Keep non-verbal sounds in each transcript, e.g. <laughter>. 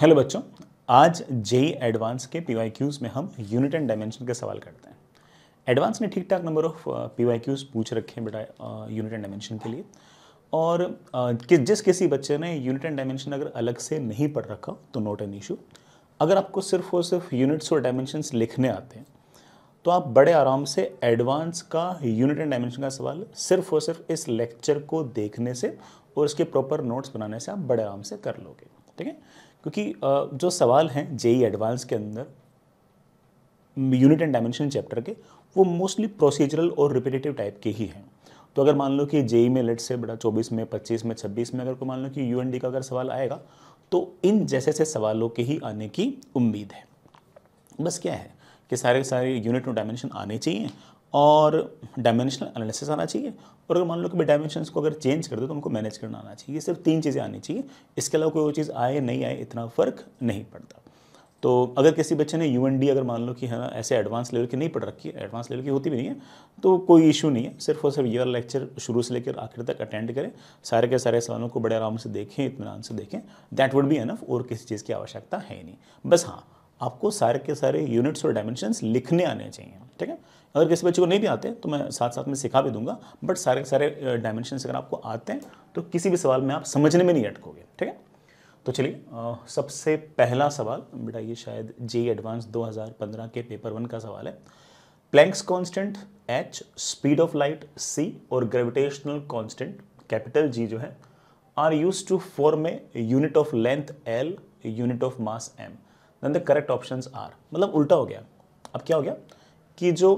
Hello बच्चों आज JEE advance e के पी क्यूज़ में हम यूनिट एंड डायमेंशन के सवाल करते हैं एडवांस ने ठीक ठाक नंबर ऑफ पी क्यूज़ पूछ रखे हैं बेटा यूनिट एंड डायमेंशन के लिए और uh, कि जिस किसी बच्चे ने यूनिट एंड डायमेंशन अगर अलग से नहीं पढ़ रखा तो नोट एन इशू अगर आपको सिर्फ और सिर्फ यूनिट्स और डायमेंशन लिखने आते हैं तो आप बड़े आराम से एडवांस का यूनिट एंड डायमेंशन का सवाल सिर्फ और सिर्फ इस लेक्चर को देखने से और इसके प्रॉपर नोट्स बनाने से आप बड़े आराम से कर लोगे ठीक है क्योंकि जो सवाल हैं जेई एडवांस के अंदर यूनिट एंड डायमेंशन चैप्टर के वो मोस्टली प्रोसीजरल और रिपीटेटिव टाइप के ही हैं तो अगर मान लो कि जेई में लेट से बड़ा चौबीस में पच्चीस में छब्बीस में अगर कोई मान लो कि यू का अगर सवाल आएगा तो इन जैसे से सवालों के ही आने की उम्मीद है बस क्या है कि सारे सारे यूनिट और डायमेंशन आने चाहिए और डायमेंशनल एनालिसिस आना चाहिए और अगर मान लो कि डायमेंशन को अगर चेंज कर दो तो उनको मैनेज करना आना चाहिए सिर्फ तीन चीज़ें आनी चाहिए इसके अलावा कोई वो चीज़ आए नहीं आए इतना फ़र्क नहीं पड़ता तो अगर किसी बच्चे ने यू अगर मान लो कि है ना ऐसे एडवांस लेवल की नहीं पढ़ रखी है एडवांस लेवल की होती भी नहीं है तो कोई इशू नहीं है सिर्फ और सिर्फ ये लेक्चर शुरू से लेकर आखिर तक अटेंड करें सारे के सारे सवालों को बड़े आराम से देखें इतमान से देखें दैट वुड बी एनफ और किसी चीज़ की आवश्यकता है नहीं बस हाँ आपको सारे के सारे यूनिट्स और डायमेंशन लिखने आने चाहिए ठीक है अगर किसी बच्चे को नहीं भी आते तो मैं साथ साथ में सिखा भी दूंगा बट सारे सारे डायमेंशन अगर आपको आते हैं तो किसी भी सवाल में आप समझने में नहीं अटकोगे ठीक है तो चलिए सबसे पहला सवाल बेटा ये शायद जे एडवांस 2015 के पेपर वन का सवाल है Planck's constant H speed of light C और ग्रेविटेशनल कांस्टेंट कैपिटल जी जो है are use to form a unit of length L unit of mass M then the correct option are मतलब उल्टा हो गया अब क्या हो गया कि जो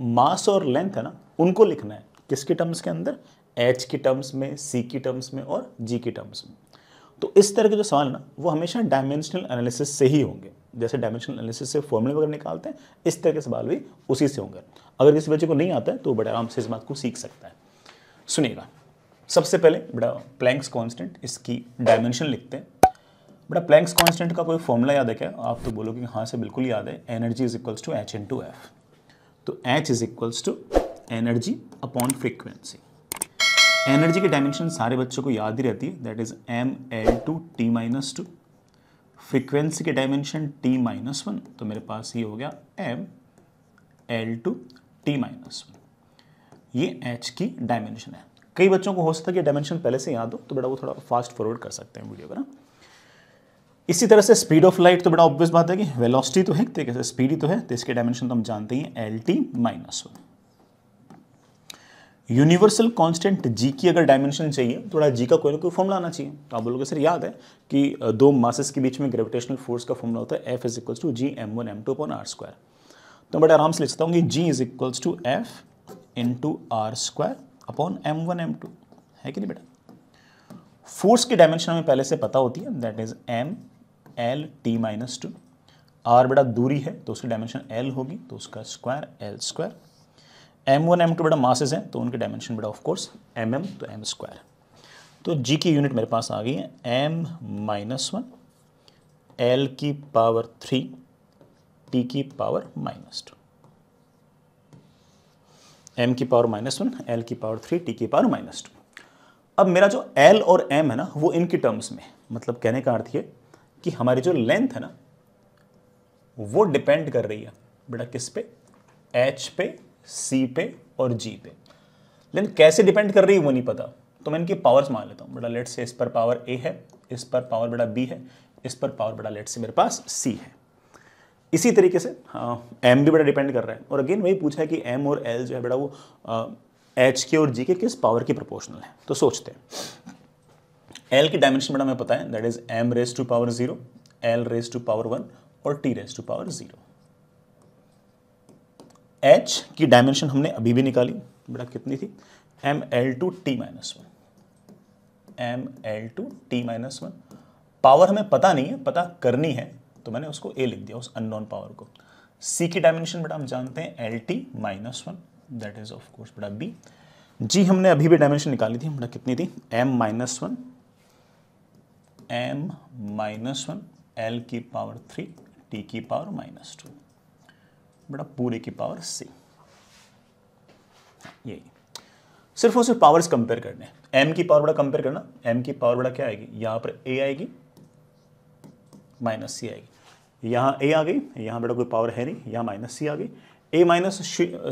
मास और लेंथ है ना उनको लिखना है किसके टर्म्स के अंदर एच के टर्म्स में सी की टर्म्स में और जी के टर्म्स में तो इस तरह के जो सवाल ना वो हमेशा डायमेंशनल एनालिसिस से ही होंगे जैसे डायमेंशनल एनालिसिस से फॉर्मूले वगैरह निकालते हैं इस तरह के सवाल भी उसी से होंगे अगर किसी बच्चे को नहीं आता है तो बड़े आराम से इस बात को सीख सकता है सुनिएगा सबसे पहले बड़ा प्लैंक्स कॉन्स्टेंट इसकी डायमेंशन लिखते हैं बड़ा प्लैंक्स कॉन्स्टेंट का कोई फॉर्मूला याद है क्या आप तो बोलोगे हाँ से बिल्कुल याद है energy is equals to H into F तो H is equals to energy upon frequency energy के डायमेंशन सारे बच्चों को याद ही रहती है that is M L two T minus two frequency के डायमेंशन टी माइनस वन तो मेरे पास ये हो गया M L two T minus one ये एच की डायमेंशन है कई बच्चों को हो सकता है कि डायमेंशन पहले से याद हो तो बेटा वो थोड़ा फास्ट फॉरवर्ड कर सकते हैं वीडियो का ना इसी तरह से स्पीड ऑफ लाइट तो बड़ा ऑब्वियस बात है कि वेलोसिटी तो है तरीके से स्पीड ही तो है तो इसके डायमेंशन तो हम जानते हैं L T minus one universal constant G की अगर डायमेंशन चाहिए तो थोड़ा जी का कोई ना कोई फॉर्मला आना चाहिए तो आप बोलोगे सर याद है कि दो मासेस के बीच में ग्रेविटेशनल फोर्स का फॉर्मला होता है F is equals to G M one M two upon are square तो बड़े आराम से लिख सकता हूँ कि G is equals to F into are square upon M one M two है कि नहीं बेटा फोर्स की डायमेंशन हमें पहले से पता होती है that is M L T minus two R बड़ा दूरी है तो उसकी डायमेंशन एल होगी तो उसका square L square M one M two बड़ा मासेज हैं तो उनके डायमेंशन बड़ा ऑफकोर्स एम एम तो एम स्क्वायर तो जी की यूनिट मेरे पास आ गई है एम माइनस वन एल की पावर थ्री टी की पावर माइनस टू एम की पावर माइनस वन एल की पावर थ्री टी की पावर माइनस टू अब मेरा जो एल और एम है ना वो इनकी टर्म्स में मतलब कहने का अर्थ है कि हमारी जो लेंथ है ना वो डिपेंड कर रही है बेटा किस पे एच पे सी पे और जी पे लेकिन कैसे डिपेंड कर रही है वो नहीं पता तो मैं इनकी पावर्स मान लेता हूँ बेटा लेट से इस पर पावर ए है इस पर पावर बेटा बी है इस पर पावर बेटा लेट से मेरे पास सी है इसी तरीके से हाँ एम भी बड़ा डिपेंड कर रहा है और अगेन वही पूछा है कि एम और एल जो है बेटा वो एच के और जी के किस पावर की प्रपोर्शनल है तो सोचते हैं एल की डायमेंशन बड़ा हमें पता है that is M raise to power zero L raise to power one और T raise to power zero H की डायमेंशन हमने अभी भी निकाली बड़ा कितनी थी M L two T minus one M L two T minus one power हमें पता नहीं है पता करनी है तो मैंने उसको ए लिख दिया उस अननोन पावर को सी की डायमेंशन बेटा हम जानते हैं L T minus one that is of course बड़ा बी जी हमने अभी भी डायमेंशन निकाली थी बेटा कितनी थी M minus one M minus one L की पावर थ्री टी की पावर माइनस टू बड़ा पूरे की पावर सी यही सिर्फ और सिर्फ पावर्स कंपेयर करने एम की पावर बड़ा कंपेयर करना एम की पावर बड़ा क्या आएगी यहाँ पर ए आएगी माइनस सी आएगी यहां ए आ गई यहाँ बड़ा कोई पावर है नहीं यहाँ माइनस सी आ गई A minus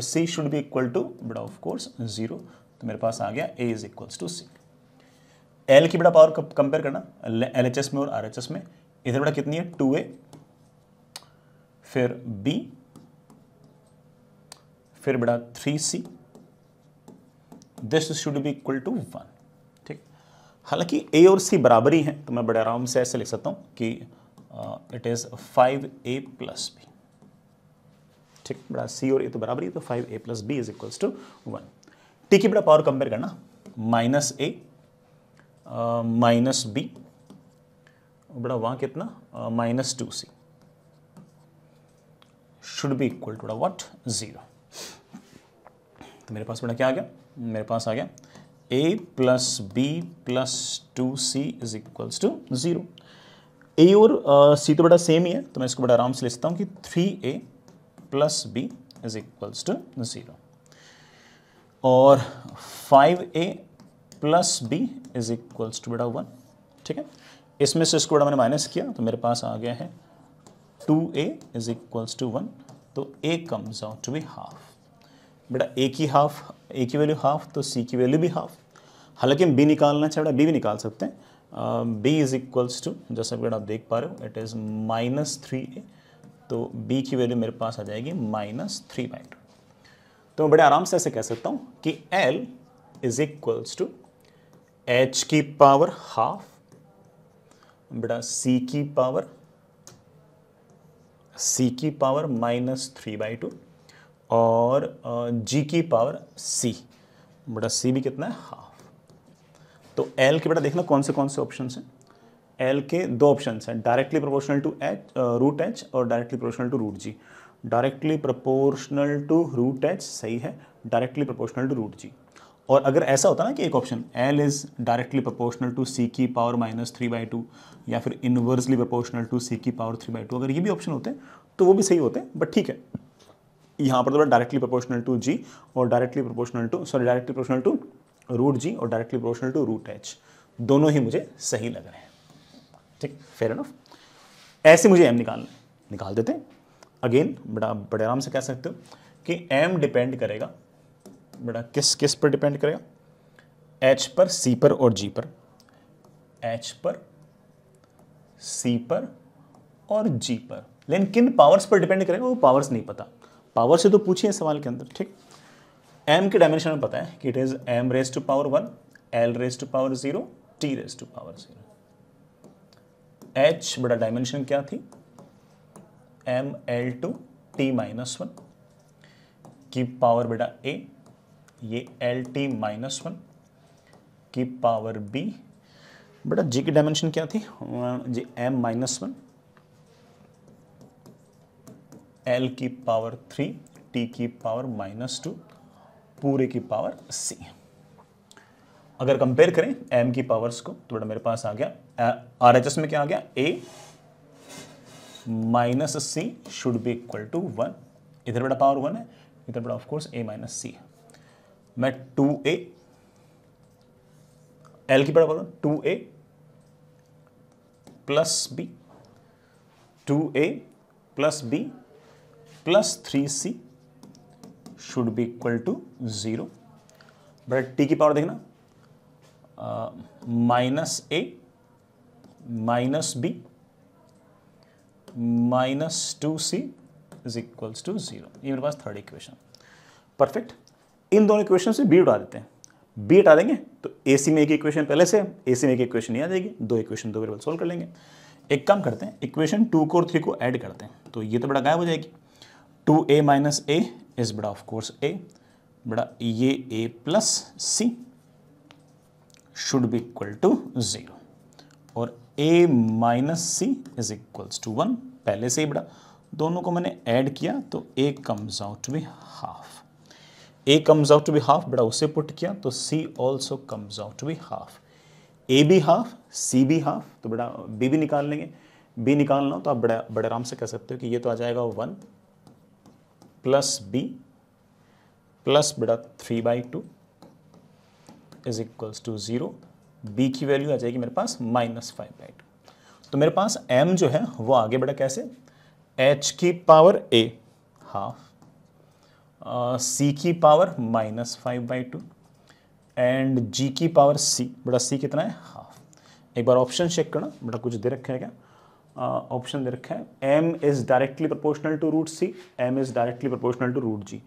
C should be equal to बड़ा ऑफ कोर्स जीरो तो मेरे पास आ गया A is equals to C L की बड़ा पावर कंपेयर करना एल एच एस में और आर एच एस में इधर बड़ा कितनी है टू ए फिर बी फिर बड़ा three C this should be equal to one ठीक हालांकि ए और सी बराबर ही हैं तो मैं बड़े आराम से ऐसे लिख सकता हूं कि it is five A plus B ठीक बड़ा सी और ए तो बराबर ही तो five A plus B is equal to one T की बड़ा पावर कंपेयर करना माइनस ए माइनस बी बड़ा वहां कितना minus two C should be equal to what zero तो मेरे पास बड़ा क्या आ गया मेरे पास आ गया A plus B plus two C is equals to zero A और सी तो बड़ा सेम ही है तो मैं इसको बड़ा आराम से लिखता हूं कि three A plus B is equals to zero और five A plus B is equals to बेटा वन ठीक है इसमें से इसको बेटा मैंने माइनस किया तो मेरे पास आ गया है two A is equals to one तो A comes out to be half बेटा ए की हाफ ए की वैल्यू हाफ तो सी की वैल्यू भी हाफ हालांकि हम बी निकालना चाहे बेटा बी भी निकाल सकते हैं बी इज इक्वल्स टू जैसा बेटा आप देख पा रहे हो it is minus three A तो बी की वैल्यू मेरे पास आ जाएगी माइनस थ्री बाई टू तो मैं बड़े आराम से ऐसे कह सकता हूँ कि L is equals to H की पावर हाफ बेटा सी की पावर सी की power minus three by two और जी की पावर सी बेटा सी भी कितना है हाफ तो एल के बेटा देखना कौन से कौन से ऑप्शन हैं एल के दो ऑप्शन हैं directly proportional to H root H और directly proportional to root G directly proportional to root H सही है directly proportional to root G और अगर ऐसा होता ना कि एक option L is directly proportional to C की power minus three by two या फिर इनवर्सली प्रोपोर्शनल टू सी की पावर थ्री बाई टू अगर ये भी ऑप्शन होते तो वो भी सही होते बट ठीक है यहाँ पर तो डायरेक्टली प्रोपोर्शनल टू जी और directly proportional to sorry directly proportional to root G और directly proportional to root H दोनों ही मुझे सही लग रहे हैं ठीक फेयर एनफ ऐसे मुझे एम निकालना निकाल देते हैं अगेन बड़ा बड़े आराम से कह सकते हो कि एम डिपेंड करेगा बेटा किस किस पर डिपेंड करेगा एच पर सी पर और जी पर एच पर सी पर और जी पर लेकिन किन पावर्स पर डिपेंड करेगा वो पावर्स नहीं पता पावर से तो पूछिए सवाल के अंदर ठीक एम के डायमेंशन में पता है कि it is M raise to power one L raise to power zero T raise to power zero H बड़ा डायमेंशन क्या थी M L two T minus one की पावर बेटा ए ये एल टी माइनस वन की power B बेटा G की dimension क्या थी G M minus one L की पावर थ्री टी की पावर माइनस टू पूरे की पावर सी अगर कंपेयर करें एम की पावर्स को तो बेटा मेरे पास आ गया आर एच एस में क्या आ गया A minus C should be equal to one इधर बेटा पावर वन है इधर बेटा ऑफकोर्स ए माइनस सी है मैं टू ए एल की बराबर two A plus B two A plus B plus three C should be equal to zero but T की पावर देखना minus A minus B minus two C is equals to zero ये मेरे पास third equation perfect इन दोनों equation से B उठा देते हैं बी उठा देंगे तो ए सी में एक इक्वेशन पहले से ए सी में एक इक्वेशन नहीं आ जाएगी दो इक्वेशन दो वेरिएबल सोल्व कर लेंगे एक काम करते हैं इक्वेशन टू को और थ्री को ऐड करते हैं तो ये तो बड़ा गायब हो जाएगी two A minus A is बड़ा ऑफ कोर्स ए बड़ा ये A plus C should be equal to zero और A minus C is equals to one पहले से ही बड़ा दोनों को मैंने ऐड किया तो A comes out to be half A comes out to be half बड़ा उसे पुट किया तो C also comes out to be half A be half C be half तो बड़ा बी भी निकाल लेंगे बी निकालना हो तो आप बड़े बड़े आराम से कह सकते हो कि ये तो आ जाएगा वन प्लस बी प्लस बड़ा three by two is equals to zero B की वैल्यू आ जाएगी मेरे पास माइनस फाइव बाई टू तो मेरे पास एम जो है वो आगे बढ़ा कैसे एच की power A half C uh, की power minus five by two and G की पावर सी बड़ा सी कितना है हाफ एक बार ऑप्शन चेक करना बड़ा कुछ दे रखे है क्या ऑप्शन uh, दे रखा है M is directly proportional to root C M is directly proportional to root G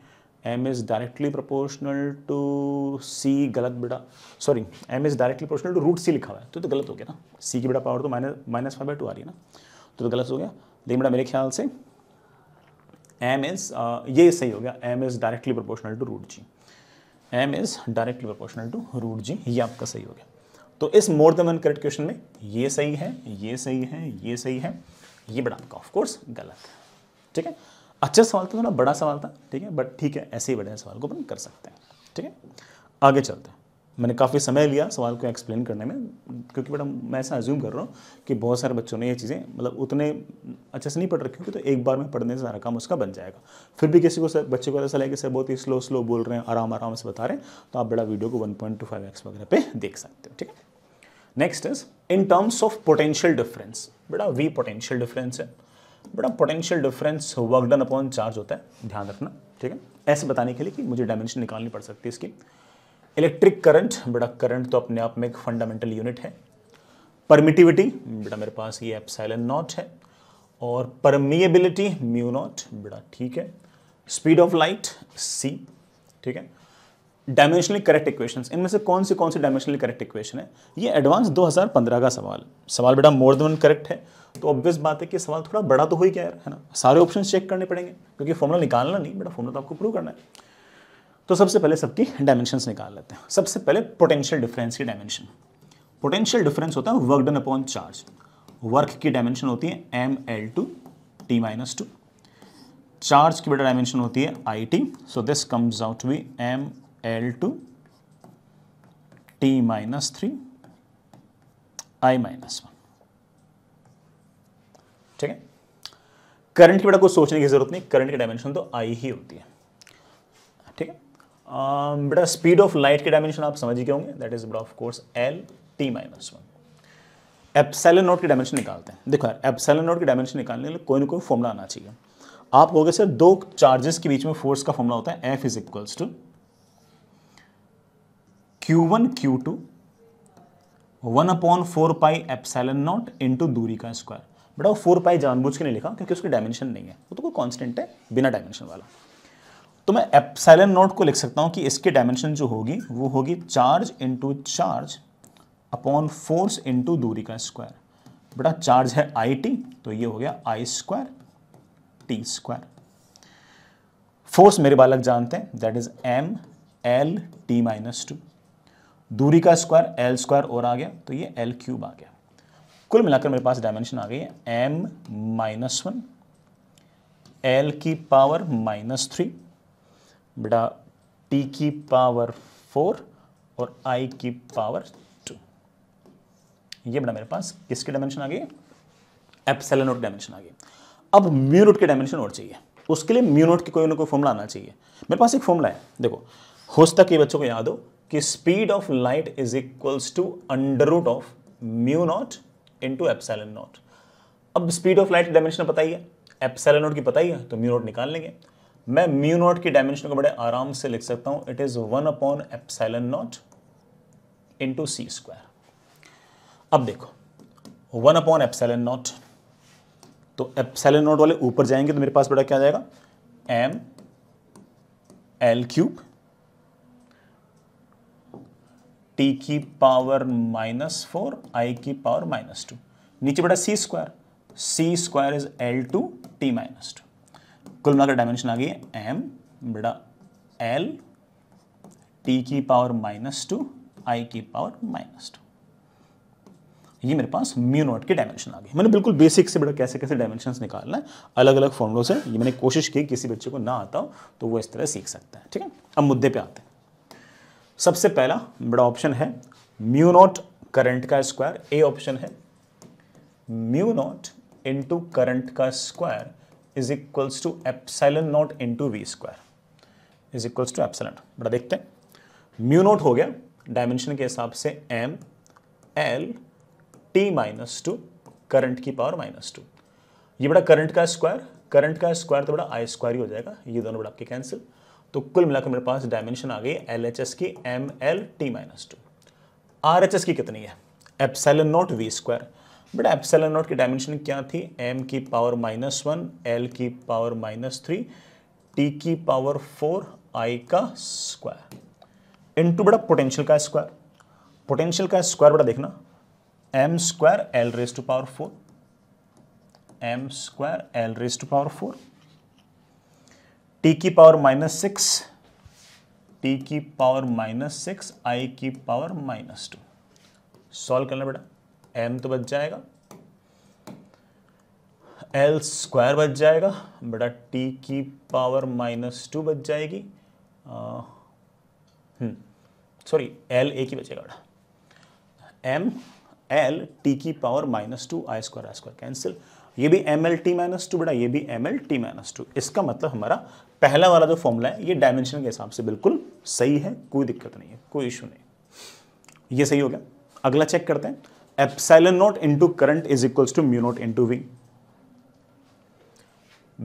M is directly proportional to C गलत बेटा sorry M is directly proportional to root C लिखा हुआ है तो तो गलत हो गया ना सी की बेटा पावर तो minus minus five by two आ रही है ना तो, तो गलत हो गया लेकिन बेटा मेरे ख्याल से एम इज uh, ये सही हो गया M is directly proportional to root G M is directly proportional to root G ये आपका सही हो गया तो इस more than one correct question में ये सही है ये सही है ये सही है ये बड़ा आपका ऑफकोर्स गलत है ठीक है अच्छा सवाल था थोड़ा बड़ा सवाल था ठीक है बट ठीक है ऐसे ही बड़े सवाल को अपन कर सकते हैं ठीक है आगे चलते हैं मैंने काफ़ी समय लिया सवाल को एक्सप्लेन करने में क्योंकि बेटा मैं ऐसा अज्यूम कर रहा हूँ कि बहुत सारे बच्चों ने ये चीज़ें मतलब उतने अच्छे से नहीं पढ़ रखी होगी तो एक बार में पढ़ने से सारा काम उसका बन जाएगा फिर भी किसी को सर बच्चे को ऐसा लगे कि सर बहुत ही स्लो स्लो बोल रहे हैं आराम आराम से बता रहे हैं तो आप बड़ा वीडियो को one point two five X वगैरह पे देख सकते हो ठीक है next is in terms of potential difference बड़ा वी पोटेंशियल डिफरेंस है बड़ा potential difference work done upon charge होता है ध्यान रखना ठीक है ऐसे बताने के लिए कि मुझे डायमेंशन निकालनी पड़ सकती है इसकी इलेक्ट्रिक करंट बेटा करंट तो अपने आप में एक फंडामेंटल यूनिट है परमिटिविटी बेटा मेरे पास ये एप्साइलन नॉट है और परमिएबिलिटी म्यू नॉट बेटा ठीक है स्पीड ऑफ लाइट सी ठीक है डायमेंशनली करेक्ट इक्वेशंस इनमें से कौन सी कौन सी डायमेंशनली करेक्ट इक्वेशन है ये एडवांस 2015 का सवाल सवाल बेटा मोर देन करेक्ट है तो ऑब्वियस बात है कि सवाल थोड़ा बड़ा तो हो ही गया है ना सारे ऑप्शन चेक करने पड़ेंगे क्योंकि फॉर्मूला निकालना नहीं बेटा फॉर्मूला तो आपको प्रूव करना है तो सबसे पहले सबकी डायमेंशंस निकाल लेते हैं सबसे पहले पोटेंशियल डिफरेंस की डायमेंशन पोटेंशियल डिफरेंस होता है work done upon charge work की डायमेंशन होती है M L two T minus two charge की बेटा डायमेंशन होती है I T so this comes out to be M L two T minus three I minus one ठीक है current की बेटा तो कुछ सोचने की जरूरत नहीं करंट की डायमेंशन तो आई ही होती है Um, बेटा स्पीड ऑफ लाइट के डायमेंशन आप समझ गए होंगे दैट इज बेटा of course L T minus one epsilon naught के डायमेंशन निकालते हैं देखो यार एप्सैलन नोट के डायमेंशन निकालने के लिए कोई ना कोई फॉर्मला आना चाहिए आप कहोगे सर दो चार्जेस के बीच में फोर्स का फॉर्मला होता है F is equals to Q one Q two one upon four pi epsilon naught into दूरी का स्क्वायर बेटा वो फोर पाई जानबूझ के नहीं लिखा क्योंकि उसकी डायमेंशन नहीं है वो तो कोई कॉन्स्टेंट है बिना डायमेंशन वाला तो मैं एप्सैलन नोट को लिख सकता हूं कि इसकी डायमेंशन जो होगी वो होगी charge into charge upon force into दूरी का स्क्वायर बेटा चार्ज है आई टी तो ये हो गया I square T square force मेरे बालक जानते हैं that is M L T minus two दूरी का स्क्वायर एल स्क्वायर और आ गया तो ये एल क्यूब आ गया कुल मिलाकर मेरे पास डायमेंशन आ गई है एम माइनस वन एल की पावर माइनस थ्री बेटा टी की पावर फोर और आई की पावर टू ये बेटा मेरे पास किसके डायमेंशन आ गए एप्सलन नोट डायमेंशन आ गए अब म्यूनोट के डायमेंशन और चाहिए उसके लिए म्यूनोट की कोई ना कोई फॉर्मूला आना चाहिए मेरे पास एक फॉर्मूला है देखो सकता है बच्चों को याद हो कि speed of light is equals to under root of mu naught to epsilon naught अब स्पीड ऑफ लाइट डायमेंशन पता ही है एप्सलन नॉट की पता ही है तो म्यू नॉट निकाल लेंगे मैं म्यू नॉट की डायमेंशन को बड़े आराम से लिख सकता हूं it is one upon epsilon naught into C square अब देखो वन अपॉन एप्साइलन नॉट तो एप्साइलन नॉट वाले ऊपर जाएंगे तो मेरे पास बड़ा क्या जाएगा एम एल क्यूब टी की पावर माइनस फोर आई की पावर माइनस टू नीचे बड़ा C square C square is L two T minus two कुल मिलाकर डायमेंशन आ गई है एम बड़ा एल टी की पावर माइनस टू आई की पावर माइनस टू ये मेरे पास म्यू नॉट के डायमेंशन आ गए मैंने बिल्कुल बेसिक से बड़ा कैसे कैसे डायमेंशन निकालना है अलग अलग फॉर्मुल से ये मैंने कोशिश की किसी बच्चे को ना आता हो तो वो इस तरह सीख सकता है ठीक है अब मुद्दे पे आते हैं सबसे पहला बड़ा ऑप्शन है म्यू नॉट करंट का स्क्वायर ए ऑप्शन है म्यू नॉट इंटू करंट का square is equals to epsilon naught into V square is equals to epsilon बड़ा देखते हैं म्यू नोट हो गया डायमेंशन के हिसाब से M L T minus two current की पावर माइनस टू ये बड़ा करंट का स्क्वायर करंट का स्क्वायर तो बड़ा आई स्क्वायर ही हो जाएगा ये दोनों बड़ा आपके कैंसिल तो कुल मिलाकर मेरे पास डायमेंशन आ गई एल एच एस की M L T minus two R H S की कितनी है एप्साइलन नॉट वी स्क्वायर बेटा एप्सल नॉट की डायमेंशन क्या थी एम की पावर माइनस वन एल की पावर माइनस थ्री टी की पावर फोर आई का स्क्वायर इनटू बड़ा पोटेंशियल का स्क्वायर पोटेंशियल का स्क्वायर बड़ा देखना M square L raise to power four M square L raise to power four T की power minus six T की power minus six I की power minus to solve करना बेटा M तो बच जाएगा एल स्क्वायर बच जाएगा बेटा टी की पावर माइनस टू बच जाएगी सॉरी एल ए की बचेगा बेटा एम एल टी की power minus two I square I square cancel ये भी M L T minus two बेटा ये भी M L T minus two इसका मतलब हमारा पहला वाला जो फॉर्मूला है ये डायमेंशन के हिसाब से बिल्कुल सही है कोई दिक्कत नहीं है कोई इशू नहीं ये सही हो गया अगला चेक करते हैं epsilon naught into current is equal to mu naught into V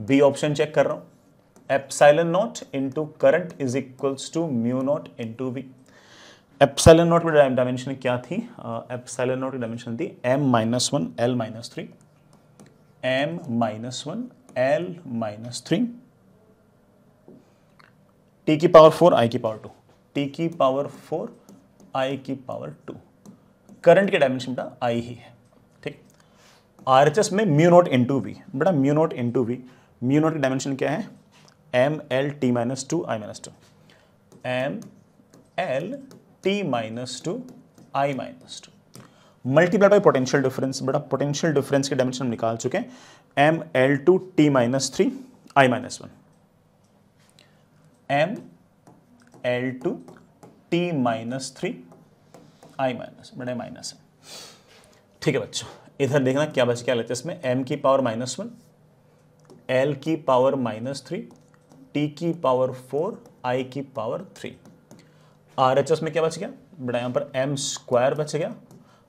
B option check कर रहा हूं epsilon naught into current is equals to mu naught into V epsilon naught में डायमेंशन क्या थी एप्साइलन uh, नॉट की dimension थी M minus one L minus three M minus one L minus three T की power four I की power two T की power four I की power to current के डायमेंशन बेटा आई ही है ठीक आर एच एस में mu naught into V बेटा mu naught into V mu naught के डायमेंशन क्या है M L T minus two I minus two M L T minus two I minus two multiply by potential difference बेटा potential difference के dimension हम निकाल चुके हैं M L two T minus three I minus one M L two T minus three I minus बड़े minus है ठीक है बच्चों इधर देखना क्या बच क्या लेते हैं इसमें एम की पावर माइनस वन एल की पावर माइनस थ्री टी की पावर फोर आई की power three R H S में क्या बच गया बड़ा यहाँ पर एम स्क्वायर बच गया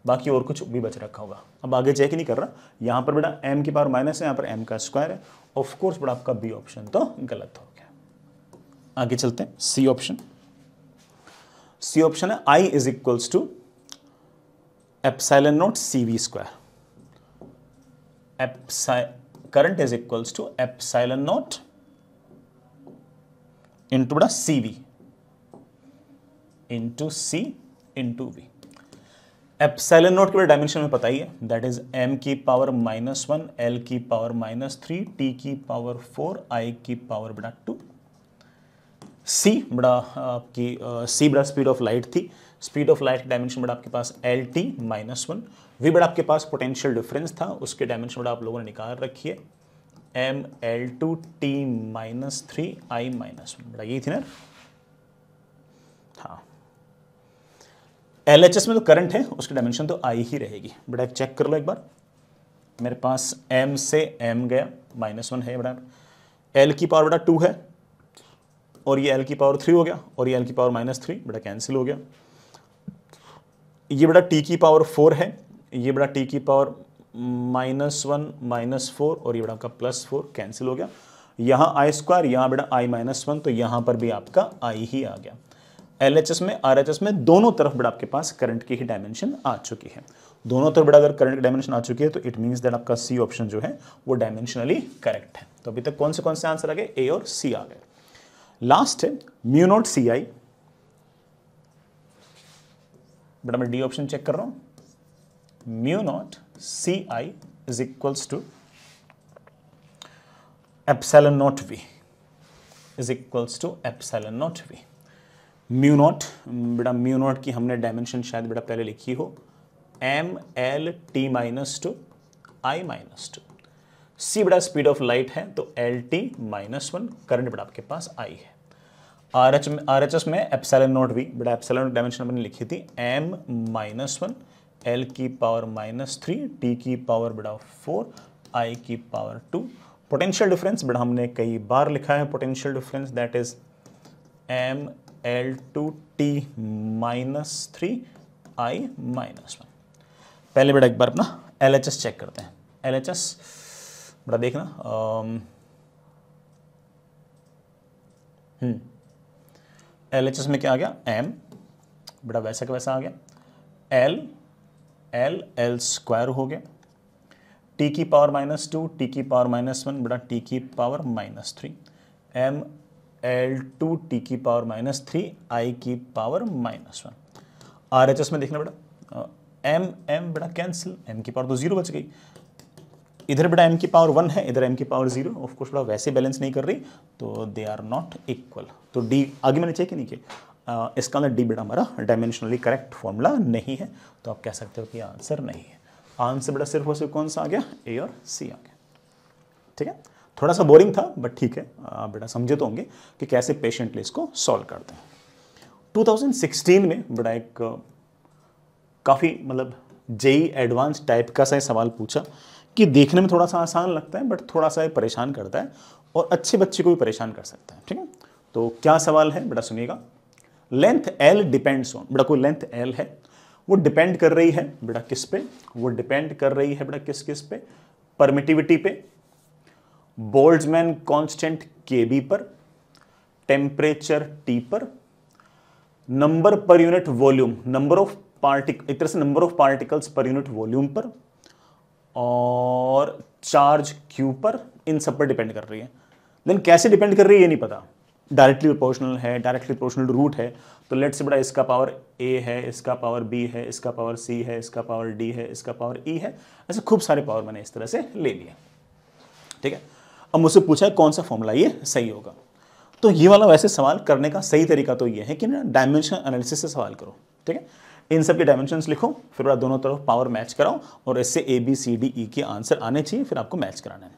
बाकी और कुछ भी बच रखा होगा अब आगे चेक नहीं कर रहा यहाँ पर बेटा एम की पावर माइनस है यहाँ पर एम का स्क्वायर है ऑफकोर्स बड़ा आपका बी ऑप्शन तो गलत हो गया आगे चलते हैं सी ऑप्शन सी ऑप्शन है I is equals to epsilon naught cv square. Epsi current is equals to epsilon naught into the cv into c into v. Epsilon naught के बड़े डायमेंशन में पता ही है दैट इज एम की power minus one L की power minus three T की power four I की पावर बड़ा टू सी बड़ा आपकी सी बड़ा स्पीड ऑफ लाइट थी स्पीड ऑफ लाइट डायमेंशन बड़ा आपके पास L T minus one V बड़ा आपके पास पोटेंशियल डिफरेंस था उसके डायमेंशन बड़ा आप लोगों ने निकाल रखी है M L two T minus three I minus one बड़ा यही थी ना हाँ एल एच एस में तो करंट है उसकी डायमेंशन तो आई ही रहेगी बड़ा चेक कर लो एक बार मेरे पास एम से एम गया माइनस वन है बड़ा एल की पावर बड़ा टू है और ये एल की पावर थ्री हो गया और ये एल की पावर माइनस थ्री बड़ा कैंसिल हो गया ये बड़ा टी की पावर फोर है ये बड़ा टी की power minus one minus four और ये बड़ा आपका प्लस फोर कैंसिल हो गया यहाँ आई स्क्वायर यहाँ बेटा आई माइनस वन तो यहाँ पर भी आपका आई ही आ गया एल में आर में दोनों तरफ बड़ा आपके पास करंट की ही डायमेंशन आ चुकी है दोनों तरफ बड़ा अगर करंट की डायमेंशन आ चुकी है तो इट मीन्स दैट आपका सी ऑप्शन जो है वो डायमेंशनली करेक्ट है तो अभी तक कौन से कौन से आंसर आ गए ए और सी आ गए लास्ट है म्यूनोट सी आई बेटा मैं डी ऑप्शन चेक कर रहा हूं mu naught C I is equals to epsilon naught V is equals to epsilon naught V mu naught बेटा म्यू नॉट की हमने डायमेंशन शायद बेटा पहले लिखी हो M L T minus two I minus two C बड़ा स्पीड ऑफ लाइट है तो L T minus one current बड़ा आपके पास आई है आर एच में एच एस में एप्सलन नोट भी बेटा डायमेंशन मैंने लिखी थी एम माइनस वन एल की पावर माइनस थ्री टी की पावर बड़ा फोर आई की पावर टू पोटेंशियल डिफरेंस बड़ा हमने कई बार लिखा है potential difference that is M L two T minus three I minus one पहले बेटा एक बार अपना एल एच एस चेक करते हैं एल एच एस बड़ा देखना um, hmm, L H S में क्या आ गया एम बेटा वैसा का वैसा आ गया एल एल एल स्क्वायर हो गया टी की पावर माइनस टू टी की पावर माइनस वन बड़ा टी की power minus three M L two T की पावर माइनस थ्री आई की power minus one R H S में देखना बेटा एम एम बेटा कैंसिल एम की पावर तो जीरो बच गई इधर बेटा एम की पावर वन है इधर एम की पावर जीरो कोर्स बड़ा वैसे बैलेंस नहीं कर रही तो दे आर नॉट इक्वल तो डी आगे मैंने चेक ही नहीं किया इसका अंदर मतलब डी बेटा हमारा डायमेंशनली करेक्ट फॉर्मूला नहीं है तो आप कह सकते हो कि आंसर नहीं है आंसर बेटा सिर्फ और सिर्फ कौन सा आ गया ए और सी आ गया ठीक है थोड़ा सा बोरिंग था बट ठीक है आप बेटा समझे तो होंगे कि कैसे पेशेंटली इसको सॉल्व करते हैं 2016 में बेटा एक काफ़ी मतलब जेई एडवांस टाइप का सा सवाल पूछा कि देखने में थोड़ा सा आसान लगता है बट थोड़ा सा परेशान करता है और अच्छे बच्चे को भी परेशान कर सकता है ठीक है तो क्या सवाल है बेटा सुनिएगा लेंथ एल डिपेंड्स ऑन बेटा कोई लेंथ एल है वो डिपेंड कर रही है बेटा किस पे वो डिपेंड कर रही है बेटा किस किस पे परमिटिविटी पे बोल्डमैन कांस्टेंट के बी पर टेम्परेचर टी पर number per unit volume number of particle एक तरह से number of particles per unit volume पर और चार्ज क्यू पर इन सब पर डिपेंड कर रही है देन कैसे डिपेंड कर रही है ये नहीं पता डायरेक्टली प्रोपोर्शनल है डायरेक्टली प्रोपोर्शनल रूट है तो लेट से बड़ा इसका पावर ए है इसका पावर बी है इसका पावर सी है इसका पावर डी है इसका पावर ई e है ऐसे खूब सारे पावर मैंने इस तरह से ले लिया ठीक है अब मुझसे पूछा है कौन सा फॉर्मूला ये सही होगा तो ये वाला वैसे सवाल करने का सही तरीका तो ये है कि ना डायमेंशन एनालिसिस से सवाल करो ठीक है इन सब के डायमेंशंस लिखो फिर आप दोनों तरफ पावर मैच कराओ और इससे A B C D E के आंसर आने चाहिए फिर आपको मैच कराना है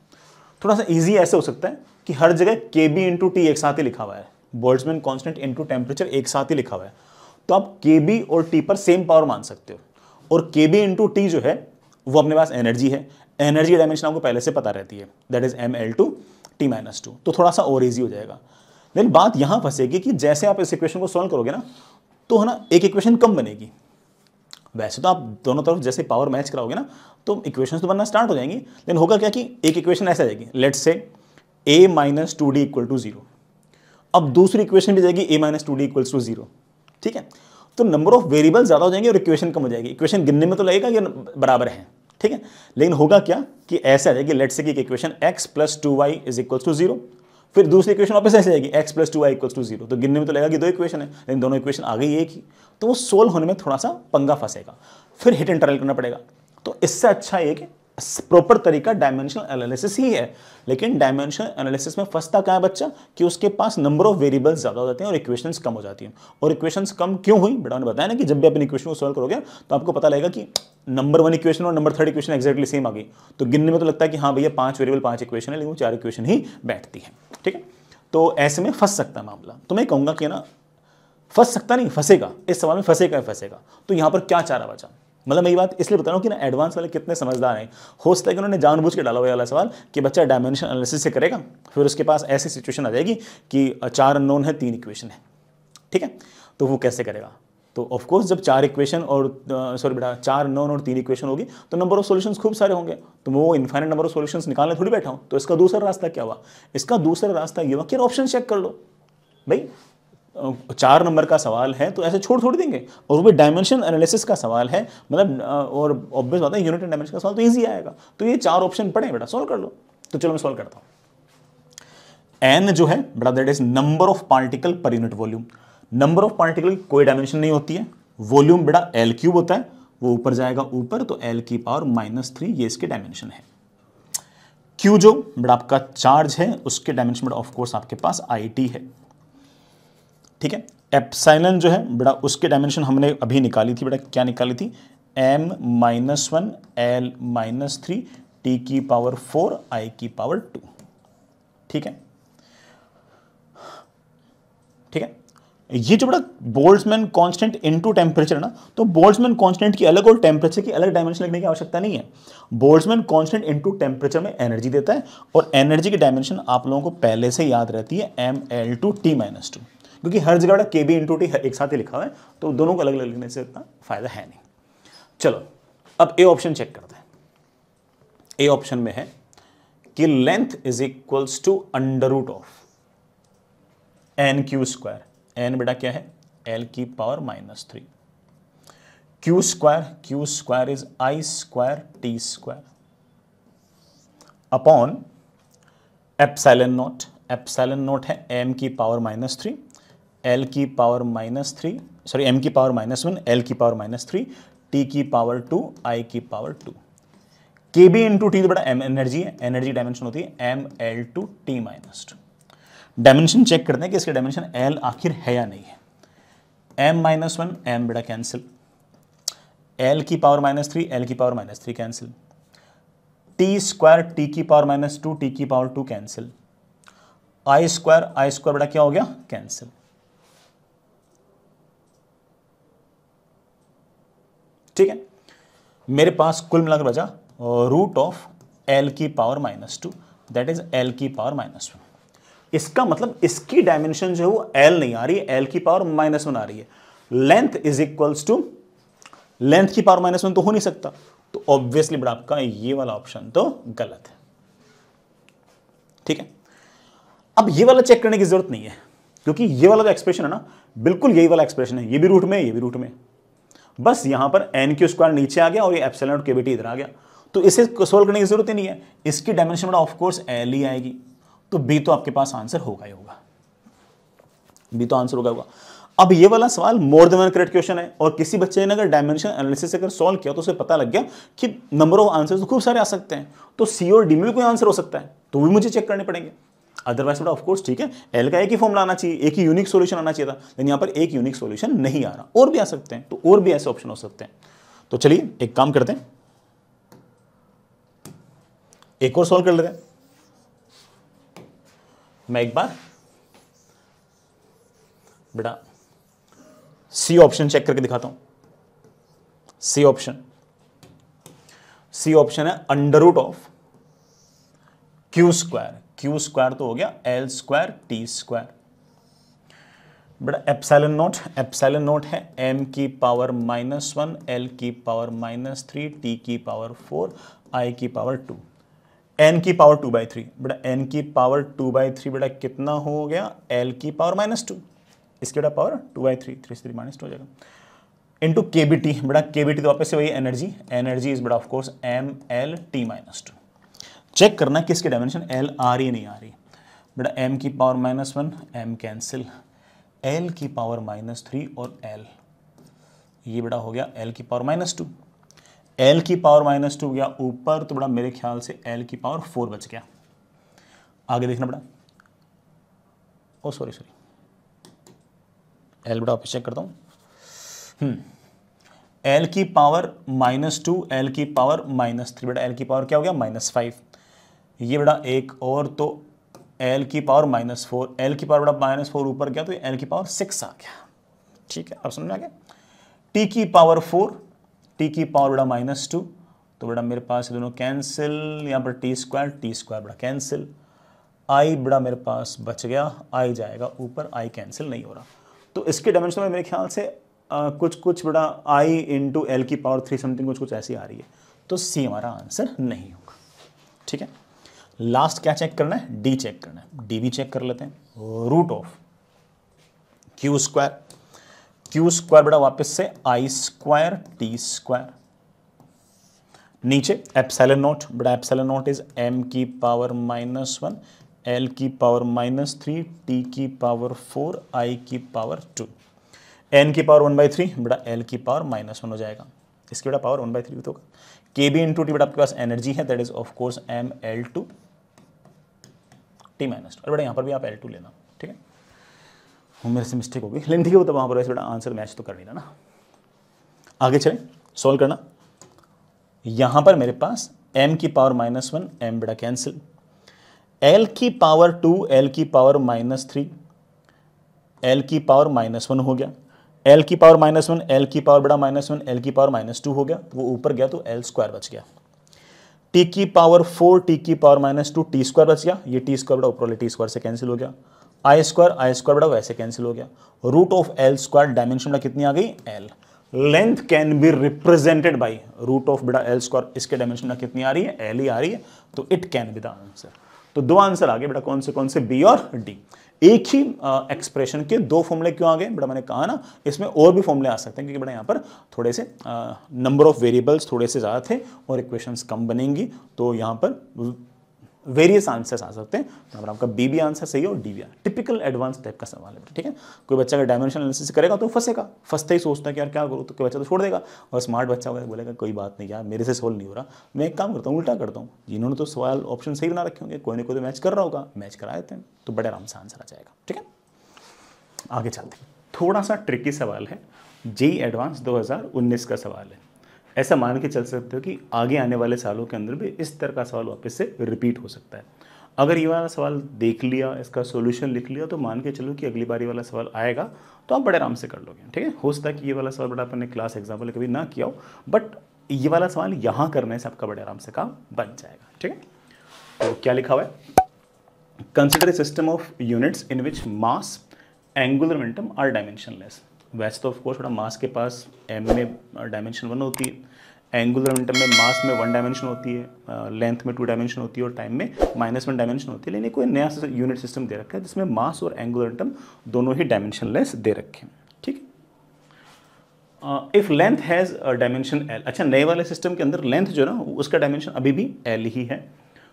थोड़ा सा ईजी ऐसे हो सकता है कि हर जगह के बी इंटू टी एक साथ ही लिखा हुआ है बोल्ट्समैन कॉन्स्टेंट इंटू टेम्परेचर एक साथ ही लिखा हुआ है तो आप के बी और टी पर सेम पावर मान सकते हो और के बी इंटू टी जो है वो अपने पास एनर्जी है एनर्जी डायमेंशन आपको पहले से पता रहती है that is M L two T minus two तो थोड़ा सा और ईजी हो जाएगा लेकिन बात यहाँ फंसेगी कि जैसे आप इस इक्वेशन को सॉल्व करोगे ना तो है ना एक इक्वेशन कम बनेगी वैसे तो आप दोनों तरफ जैसे पावर मैच कराओगे ना तो इक्वेशन तो बनना स्टार्ट हो जाएंगी लेकिन होगा क्या कि एक इक्वेशन ऐसा जाएगी let say A minus two D equal to zero अब दूसरी इक्वेशन भी जाएगी A minus two D equal to zero ठीक है तो नंबर ऑफ वेरिएबल ज़्यादा हो जाएंगे और इक्वेशन कम हो जाएगी इक्वेशन गिनने में तो लगेगा कि बराबर है ठीक है लेकिन होगा क्या कि ऐसा आ जाएगी लेट से कि equation X plus two Y is equal to zero फिर दूसरी इक्वेशन वापस ऐसे आएगी X plus two I equals to zero तो गिनने में तो लगेगा कि दो इक्वेशन है लेकिन दोनों इक्वेशन आ गई एक ही तो वो सोल्व होने में थोड़ा सा पंगा फंसेगा फिर हिट एंड ट्रायल करना पड़ेगा तो इससे अच्छा है कि प्रॉपर तरीका डायमेंशनल एनालिसिस ही है लेकिन डायमेंशनल एनालिसिस में फंसता क्या है बच्चा कि उसके पास नंबर ऑफ वेरिएबल्स ज़्यादा हो जाते हैं और इक्वेशंस कम हो जाती हैं और इक्वेशंस कम क्यों हुई बेटा ने बताया ना कि जब भी अपनी इक्वेशन को सॉल्व करोगे तो आपको पता लगेगा कि नंबर वन इक्वेशन और number third equation exactly same आ गई तो गिनने में तो लगता है कि हाँ भैया पांच वेरिएबल पांच इक्वेशन है लेकिन चार इक्वेशन ही बैठती है ठीक है तो ऐसे में फंस सकता है मामला तो मैं कहूंगा कि ना फंस सकता नहीं फंसेगा इस सवाल में फंसेगा फंसेगा तो यहां पर क्या चारा बचा मतलब मेरी बात इसलिए बता रहा हूँ कि ना एडवांस वाले कितने समझदार हैं हो सकता है कि उन्होंने जानबूझ के डाला हुआ वाला सवाल कि बच्चा डायमेंशन एनालिसिस से करेगा फिर उसके पास ऐसी सिचुएशन आ जाएगी कि चार अननोन है तीन इक्वेशन है ठीक है तो वो कैसे करेगा तो ऑफकोर्स जब चार इक्वेशन और सॉरी बेटा चार नॉन और तीन इक्वेशन होगी तो नंबर ऑफ सॉल्यूशंस खूब सारे होंगे तो मैं वो इनफाइनेट नंबर ऑफ सॉल्यूशंस निकालने थोड़ी बैठा हूँ तो इसका दूसरा रास्ता क्या हुआ इसका दूसरा रास्ता ये हुआ कि ऑप्शन चेक कर लो भाई चार नंबर का सवाल है तो ऐसे छोड़ छोड़ देंगे और वो भी डायमेंशन एनालिसिस का सवाल है मतलब और ऑब्वियस बात है यूनिट एंड डायमेंशन का सवाल तो ईजी आएगा तो ये चार ऑप्शन पड़े बेटा सॉल्व कर लो तो चलो मैं सॉल्व करता हूँ एन जो है बेटा that is number of particle per unit volume number of particle कोई डायमेंशन नहीं होती है वॉल्यूम बेटा एल क्यूब होता है वो ऊपर जाएगा ऊपर तो एल की पावर माइनस थ्री ये इसके डायमेंशन है क्यू जो बड़ा आपका चार्ज है उसके डायमेंशन बड़ा ऑफकोर्स आपके पास आई टी है ठीक है एप्साइलन जो है बेटा उसके डायमेंशन हमने अभी निकाली थी बेटा क्या निकाली थी M minus one L minus three T की पावर फोर आई की पावर टू ठीक है ठीक है ये जो बड़ा बोल्ट्समैन कांस्टेंट इनटू टेम्परेचर ना तो बोल्ट्समैन कांस्टेंट की अलग और टेम्परेचर की अलग डायमेंशन लगने की आवश्यकता नहीं है बोल्ट्समैन कांस्टेंट इनटू टेम्परेचर में एनर्जी देता है और एनर्जी की डायमेंशन आप लोगों को पहले से याद रहती है M L two T minus two क्योंकि हर जगह के बी इंटू टी एक साथ ही लिखा हुआ है तो दोनों को अलग अलग लिखने से इतना फायदा है नहीं चलो अब ए ऑप्शन चेक करते हैं ए ऑप्शन में है कि length is equals to under root of N Q square N बेटा क्या है एल की power minus three Q square Q square is I square T square upon epsilon naught epsilon naught है M की power minus three L की power minus three sorry M की power minus one L की power minus three T की power two I की power two के B into T तो बड़ा एम एनर्जी है एनर्जी डायमेंशन होती है M L two T minus two dimension check करते हैं कि इसका डायमेंशन एल आखिर है या नहीं है एम माइनस वन एम बेटा कैंसिल एल की पावर माइनस थ्री एल की power minus three cancel T square T की पावर माइनस टू टी की power two cancel I square I square बेटा क्या हो गया कैंसिल ठीक है मेरे पास कुल मिलाकर बचा रूट ऑफ एल की power minus two that is L की पावर माइनस वन इसका मतलब इसकी डायमेंशन जो है वो एल नहीं आ रही है एल की पावर माइनस वन आ रही है length is equals to length की पावर माइनस वन तो हो नहीं सकता तो ऑब्वियसली बड़ा आपका ये वाला ऑप्शन तो गलत है ठीक है अब ये वाला चेक करने की जरूरत नहीं है क्योंकि ये वाला जो एक्सप्रेशन है ना बिल्कुल यही वाला एक्सप्रेशन है ये भी रूट में ये भी रूट में बस यहाँ पर एन क्यू स्क्वायर नीचे आ गया और ये एप्सलन के बी इधर आ गया तो इसे सोल्व करने की जरूरत ही नहीं है इसकी डायमेंशन बड़ा ऑफकोर्स एल ही आएगी तो बी तो आपके पास आंसर होगा ही होगा बी तो आंसर होगा होगा अब ये वाला सवाल more than one correct question है और किसी बच्चे ने अगर डायमेंशन एनालिसिस अगर सॉल्व किया तो उसे पता लग गया कि नंबर ऑफ आंसर तो खूब सारे आ सकते हैं तो सी और डी में भी कोई आंसर हो सकता है तो भी मुझे चेक करने पड़ेंगे अदरवाइज थोड़ा ऑफकोर्स ठीक है एल का एक ही फॉर्मला आना चाहिए एक ही यूनिक सोल्यूशन आना चाहिए था लेकिन यहाँ पर एक यूनिक सोल्यूशन नहीं आ रहा और भी आ सकते हैं तो और भी ऐसे ऑप्शन हो सकते हैं तो चलिए एक काम करते हैं एक और सॉल्व कर लेते हैं मैं एक बार बेटा सी ऑप्शन चेक करके दिखाता हूं सी ऑप्शन सी ऑप्शन है under root of Q square Q square तो हो गया एल स्क्वायर टी स्क्वायर बड़ा एप्सैलन नोट एप्सैलन नोट है एम की पावर माइनस वन एल की पावर माइनस थ्री टी की पावर फोर आई की पावर टू एन की पावर टू बाई थ्री बेटा एन की पावर टू बाई थ्री बेटा कितना हो गया एल की पावर माइनस टू इसके बेटा power two by three three three minus two हो जाएगा इंटू के बी टी बेटा के बी टी तो वापस से वही एनर्जी एनर्जी इज बेटा of course M L T minus two check करना किसकी डायमेंशन एल आ रही नहीं आ रही बेटा एम की power minus one M cancel L की पावर माइनस थ्री और एल ये बेटा हो गया एल की पावर माइनस टू एल की पावर माइनस टू गया ऊपर तो बड़ा मेरे ख्याल से एल की पावर फोर बच गया आगे देखना बड़ा ओ सॉरी सॉरी एल बड़ा ऑफिस चेक करता हूँ एल hmm. की पावर माइनस टू एल की पावर माइनस थ्री बेटा एल की पावर क्या हो गया माइनस फाइव ये बड़ा एक और तो एल की पावर माइनस फोर एल की पावर बड़ा माइनस फोर ऊपर गया तो एल की पावर सिक्स आ गया ठीक है अब समझ में आ गया टी की पावर फोर टी की पावर बड़ा माइनस टू तो बड़ा मेरे पास दोनों कैंसिल यहाँ पर टी स्क्वायर टी स्क्वायर बड़ा कैंसिल आई बड़ा मेरे पास बच गया आई जाएगा ऊपर आई कैंसिल नहीं हो रहा तो इसके डायमेंशन में मेरे ख्याल से आ, कुछ कुछ बड़ा आई इंटू एल की पावर थ्री समथिंग कुछ कुछ ऐसी आ रही है तो सी हमारा आंसर नहीं होगा ठीक है लास्ट क्या चेक करना है डी चेक करना है डी भी चेक कर लेते हैं root of Q square Q square बड़ा वापस से आई स्क्वायर टी स्क्वायर नीचे एप्सैलन नॉट बड़ा एप्सैलन नॉट इज एम की पावर माइनस वन एल की पावर माइनस थ्री टी की पावर फोर आई की पावर टू एन की पावर वन बाई थ्री बड़ा एल की पावर माइनस वन हो जाएगा इसकी बड़ा पावर वन बाई थ्री होगा के बी इन टू टी बड़ा आपके पास एनर्जी है that is of course M L two T minus two और बेटा यहाँ पर भी आप एल टू लेना ठीक है वो मेरे से मिस्टेक होगी लेकिन ठीक है वो तो वहाँ पर वैसे बेटा आंसर मैच तो कर नहीं रहा ना आगे चलें सॉल्व करना यहाँ पर मेरे पास एम की पावर माइनस वन एम बेटा कैंसिल एल की पावर टू एल की पावर माइनस थ्री एल की पावर माइनस वन हो गया एल की पावर माइनस वन एल की पावर बड़ा माइनस वन एल की पावर माइनस टू हो गया तो वो ऊपर गया तो एल स्क्वायर बच गया टी की पावर फोर टी की power minus two T square बच गया ये टी स्क्वायर बड़ा ऊपर वाले टी स्क्वायर से कैंसिल हो गया आई स्क्वायर आई स्क्वायर बड़ा वैसे कैंसिल हो गया root of L square dimension बड़ा कितनी आ गई L length can be represented by root of बड़ा एल स्क्वायर इसके डायमेंशन बड़ा कितनी आ रही है एल ही आ रही है तो it can be the answer तो दो आंसर आ गए बेटा कौन से कौन से बी और डी एक ही एक्सप्रेशन के दो फॉर्मुले क्यों आ गए बड़ा मैंने कहा ना इसमें और भी फॉर्मुले आ सकते हैं क्योंकि बड़ा यहाँ पर थोड़े से नंबर ऑफ वेरिएबल्स थोड़े से ज़्यादा थे और इक्वेशंस कम बनेंगी तो यहाँ पर वेरियस आंसर आ सकते हैं तो आपका बी भी आंसर सही हो और डी भी आंसर टिपिकल एडवांस टाइप का सवाल है ठीक है कोई बच्चा अगर डायमेंशन एनालिसिस करेगा तो फंसेगा फंसते ही सोचता है कि यार क्या करूँ तो कोई बच्चा तो छोड़ देगा और स्मार्ट बच्चा होगा तो बोलेगा कोई बात नहीं यार मेरे से सोल्व नहीं हो रहा मैं एक काम करता हूँ उल्टा करता हूँ जिन्होंने तो सवाल ऑप्शन सही बना रखे होंगे कोई ना कोई तो मैच कर रहा होगा मैच करा देते हैं तो बड़े आराम से आंसर आ जाएगा ठीक है आगे चलते हैं थोड़ा सा ट्रिकी सवाल है जी एडवांस उन्नीस का सवाल है ऐसा मान के चल सकते हो कि आगे आने वाले सालों के अंदर भी इस तरह का सवाल वापस से रिपीट हो सकता है अगर ये वाला सवाल देख लिया इसका सोल्यूशन लिख लिया तो मान के चलो कि अगली बार ये वाला सवाल आएगा तो आप बड़े आराम से कर लोगे ठीक है हो सकता है कि ये वाला सवाल बड़ा अपने क्लास एग्जाम्पल कभी ना किया हो बट ये वाला सवाल यहाँ करने से आपका बड़े आराम से काम बन जाएगा ठीक है तो क्या लिखा हुआ है consider system of units in which mass angular momentum are dimensionless वैसे तो ऑफकोर्स थोड़ा मास के पास एम में डायमेंशन uh, वन होती है एंगुलर मोमेंटम में मास में वन डायमेंशन होती है लेंथ uh, में टू डायमेंशन होती है और टाइम में माइनस वन डायमेंशन होती है लेकिन कोई नया यूनिट सिस्टम दे रखा है जिसमें मास और एंगुलर मोमेंटम दोनों ही लेस दे रखे हैं ठीक है if length has dimension L अच्छा नए वाले सिस्टम के अंदर लेंथ जो ना उसका डायमेंशन अभी भी एल ही है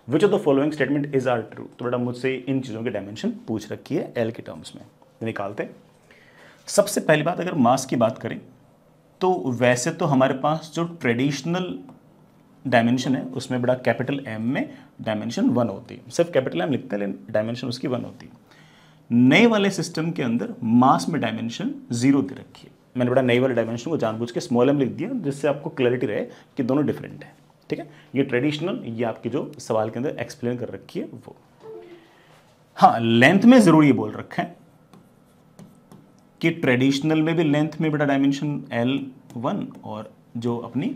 which of the following statement is are true तो बेटा मुझसे इन चीज़ों के डायमेंशन पूछ रखी है एल के टर्म्स में निकालते हैं सबसे पहली बात अगर मास की बात करें तो वैसे तो हमारे पास जो ट्रेडिशनल डायमेंशन है उसमें बड़ा कैपिटल एम में डायमेंशन वन होती है सिर्फ कैपिटल एम लिखते हैं लेकिन डायमेंशन उसकी वन होती है नए वाले सिस्टम के अंदर मास में डायमेंशन जीरो दे रखी है मैंने बड़ा नए वाले डायमेंशन को जानबूझ के स्मॉल एम लिख दिया जिससे आपको क्लैरिटी रहे कि दोनों डिफरेंट है ठीक है ये ट्रेडिशनल ये आपके जो सवाल के अंदर एक्सप्लेन कर रखी है वो हाँ लेंथ में ज़रूर ये बोल रखें कि ट्रेडिशनल में भी लेंथ में बेटा डायमेंशन एल वन और जो अपनी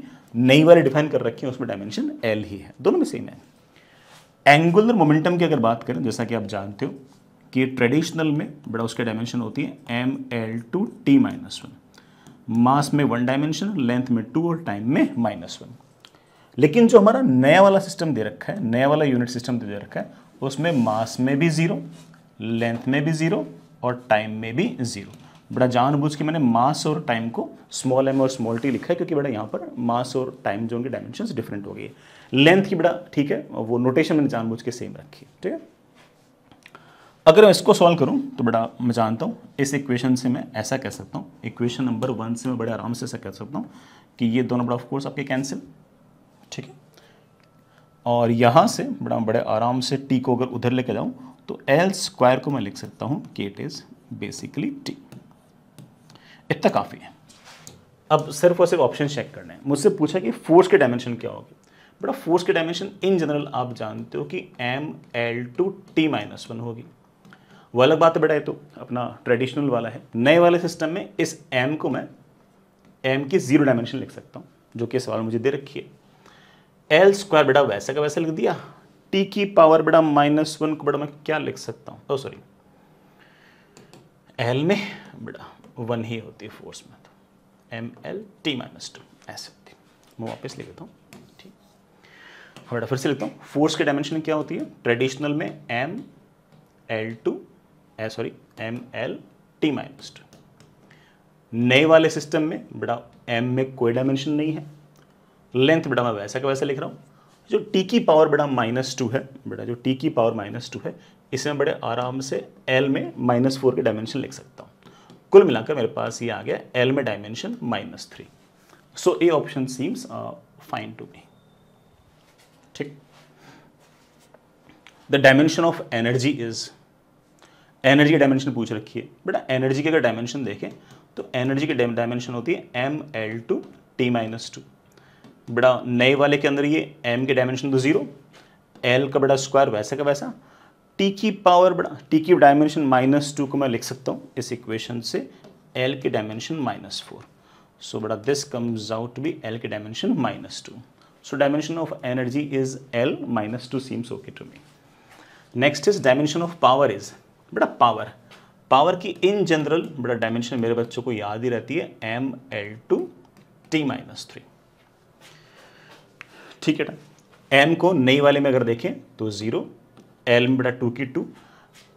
नई वाली डिफाइन कर रखी है उसमें डायमेंशन एल ही है दोनों में सेम है एंगुलर मोमेंटम की अगर बात करें जैसा कि आप जानते हो कि ट्रेडिशनल में बड़ा उसके डायमेंशन होती है M L two T minus one mass में वन डायमेंशन लेंथ में टू और टाइम में माइनस वन लेकिन जो हमारा नया वाला सिस्टम दे रखा है नया वाला यूनिट सिस्टम दे रखा है उसमें मास में भी ज़ीरो लेंथ में भी ज़ीरो और टाइम में भी ज़ीरो बड़ा जानबूझ के मैंने मास और टाइम को स्मॉल एम और स्मॉल टी लिखा है क्योंकि बड़ा यहाँ पर मास और टाइम जो उनके डायमेंशन डिफरेंट हो गई है लेंथ की बड़ा ठीक है वो नोटेशन मैंने जानबूझ के सेम रखी ठीक है अगर मैं इसको सॉल्व करूँ तो बड़ा मैं जानता हूँ इस इक्वेशन से मैं ऐसा कह सकता हूँ इक्वेशन नंबर वन से मैं बड़े आराम से ऐसा कह सकता हूँ कि ये दोनों बड़ा ऑफकोर्स आपके कैंसिल ठीक है और यहाँ से बड़ा बड़े आराम से टी को अगर उधर लेके जाऊँ तो एल स्क्वायर को मैं लिख सकता हूँ कि इट इज़ बेसिकली टी इतना काफ़ी है अब सिर्फ और सिर्फ ऑप्शन चेक करने हैं मुझसे पूछा कि फोर्स के डायमेंशन क्या होगी बड़ा फोर्स के डायमेंशन इन जनरल आप जानते हो कि M L two T minus one होगी वो अलग बात है बेटा ये तो अपना ट्रेडिशनल वाला है नए वाले सिस्टम में इस एम को मैं एम की जीरो डायमेंशन लिख सकता हूँ जो कि सवाल मुझे दे रखी है एल स्क्वायर बेटा वैसा का वैसा लिख दिया टी की पावर बेटा माइनस वन को बेटा मैं क्या लिख सकता हूँ सॉरी oh, एल में बेटा वन ही होती है फोर्स में तो M L T minus two ऐसे होती है मैं वापस लिख देता हूँ ठीक बड़ा फिर से लिखता हूँ फोर्स की डायमेंशन क्या होती है ट्रेडिशनल में M L two sorry M L T minus two नए वाले सिस्टम में बेटा एम में कोई डायमेंशन नहीं है लेंथ बड़ा मैं वैसा का वैसा लिख रहा हूँ जो टी की पावर बड़ा माइनस टू है बेटा जो टी की पावर माइनस टू है इसमें बड़े आराम से एल में माइनस फोर के डायमेंशन लिख सकता हूँ कुल मिलाकर मेरे पास ये आ गया एल में dimension minus three so A option seems fine to me ठीक the dimension of energy is energy का डायमेंशन पूछ रखी है बेटा एनर्जी के अगर डायमेंशन देखें तो एनर्जी की डायमेंशन होती है M L two T minus two बेटा नए वाले के अंदर ये एम के डायमेंशन तो जीरो एल का बेटा स्क्वायर वैसे का वैसा टी की पावर बढ़ा टी की डायमेंशन माइनस टू को मैं लिख सकता हूँ इस इक्वेशन से एल के डायमेंशन माइनस फोर सो बड़ा this comes out B L के dimension minus two so dimension of energy is L minus two seems okay to me next is dimension of power is बड़ा power power की in general बड़ा dimension मेरे बच्चों को याद ही रहती है M L two T minus three ठीक है एम को नई वाले में अगर देखें तो ज़ीरो एल में बड़ा टू की टू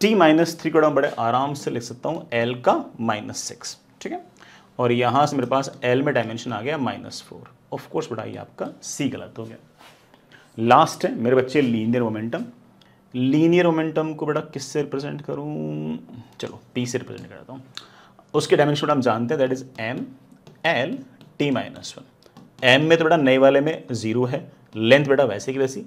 टी माइनस थ्री को बड़े आराम से लिख सकता हूँ एल का माइनस सिक्स ठीक है और यहाँ से मेरे पास एल में डायमेंशन आ गया माइनस फोर ऑफकोर्स बड़ा ये आपका सी गलत हो गया लास्ट है मेरे बच्चे लीनियर मोमेंटम लीनियर मोमेंटम को बड़ा किससे रिप्रेजेंट करूँ चलो पी से रिप्रेजेंट करता हूँ उसके डायमेंशन बड़ा हम जानते हैं that is M L T minus one M में तो बड़ा नए वाले में ज़ीरो है लेंथ बेटा वैसे की वैसी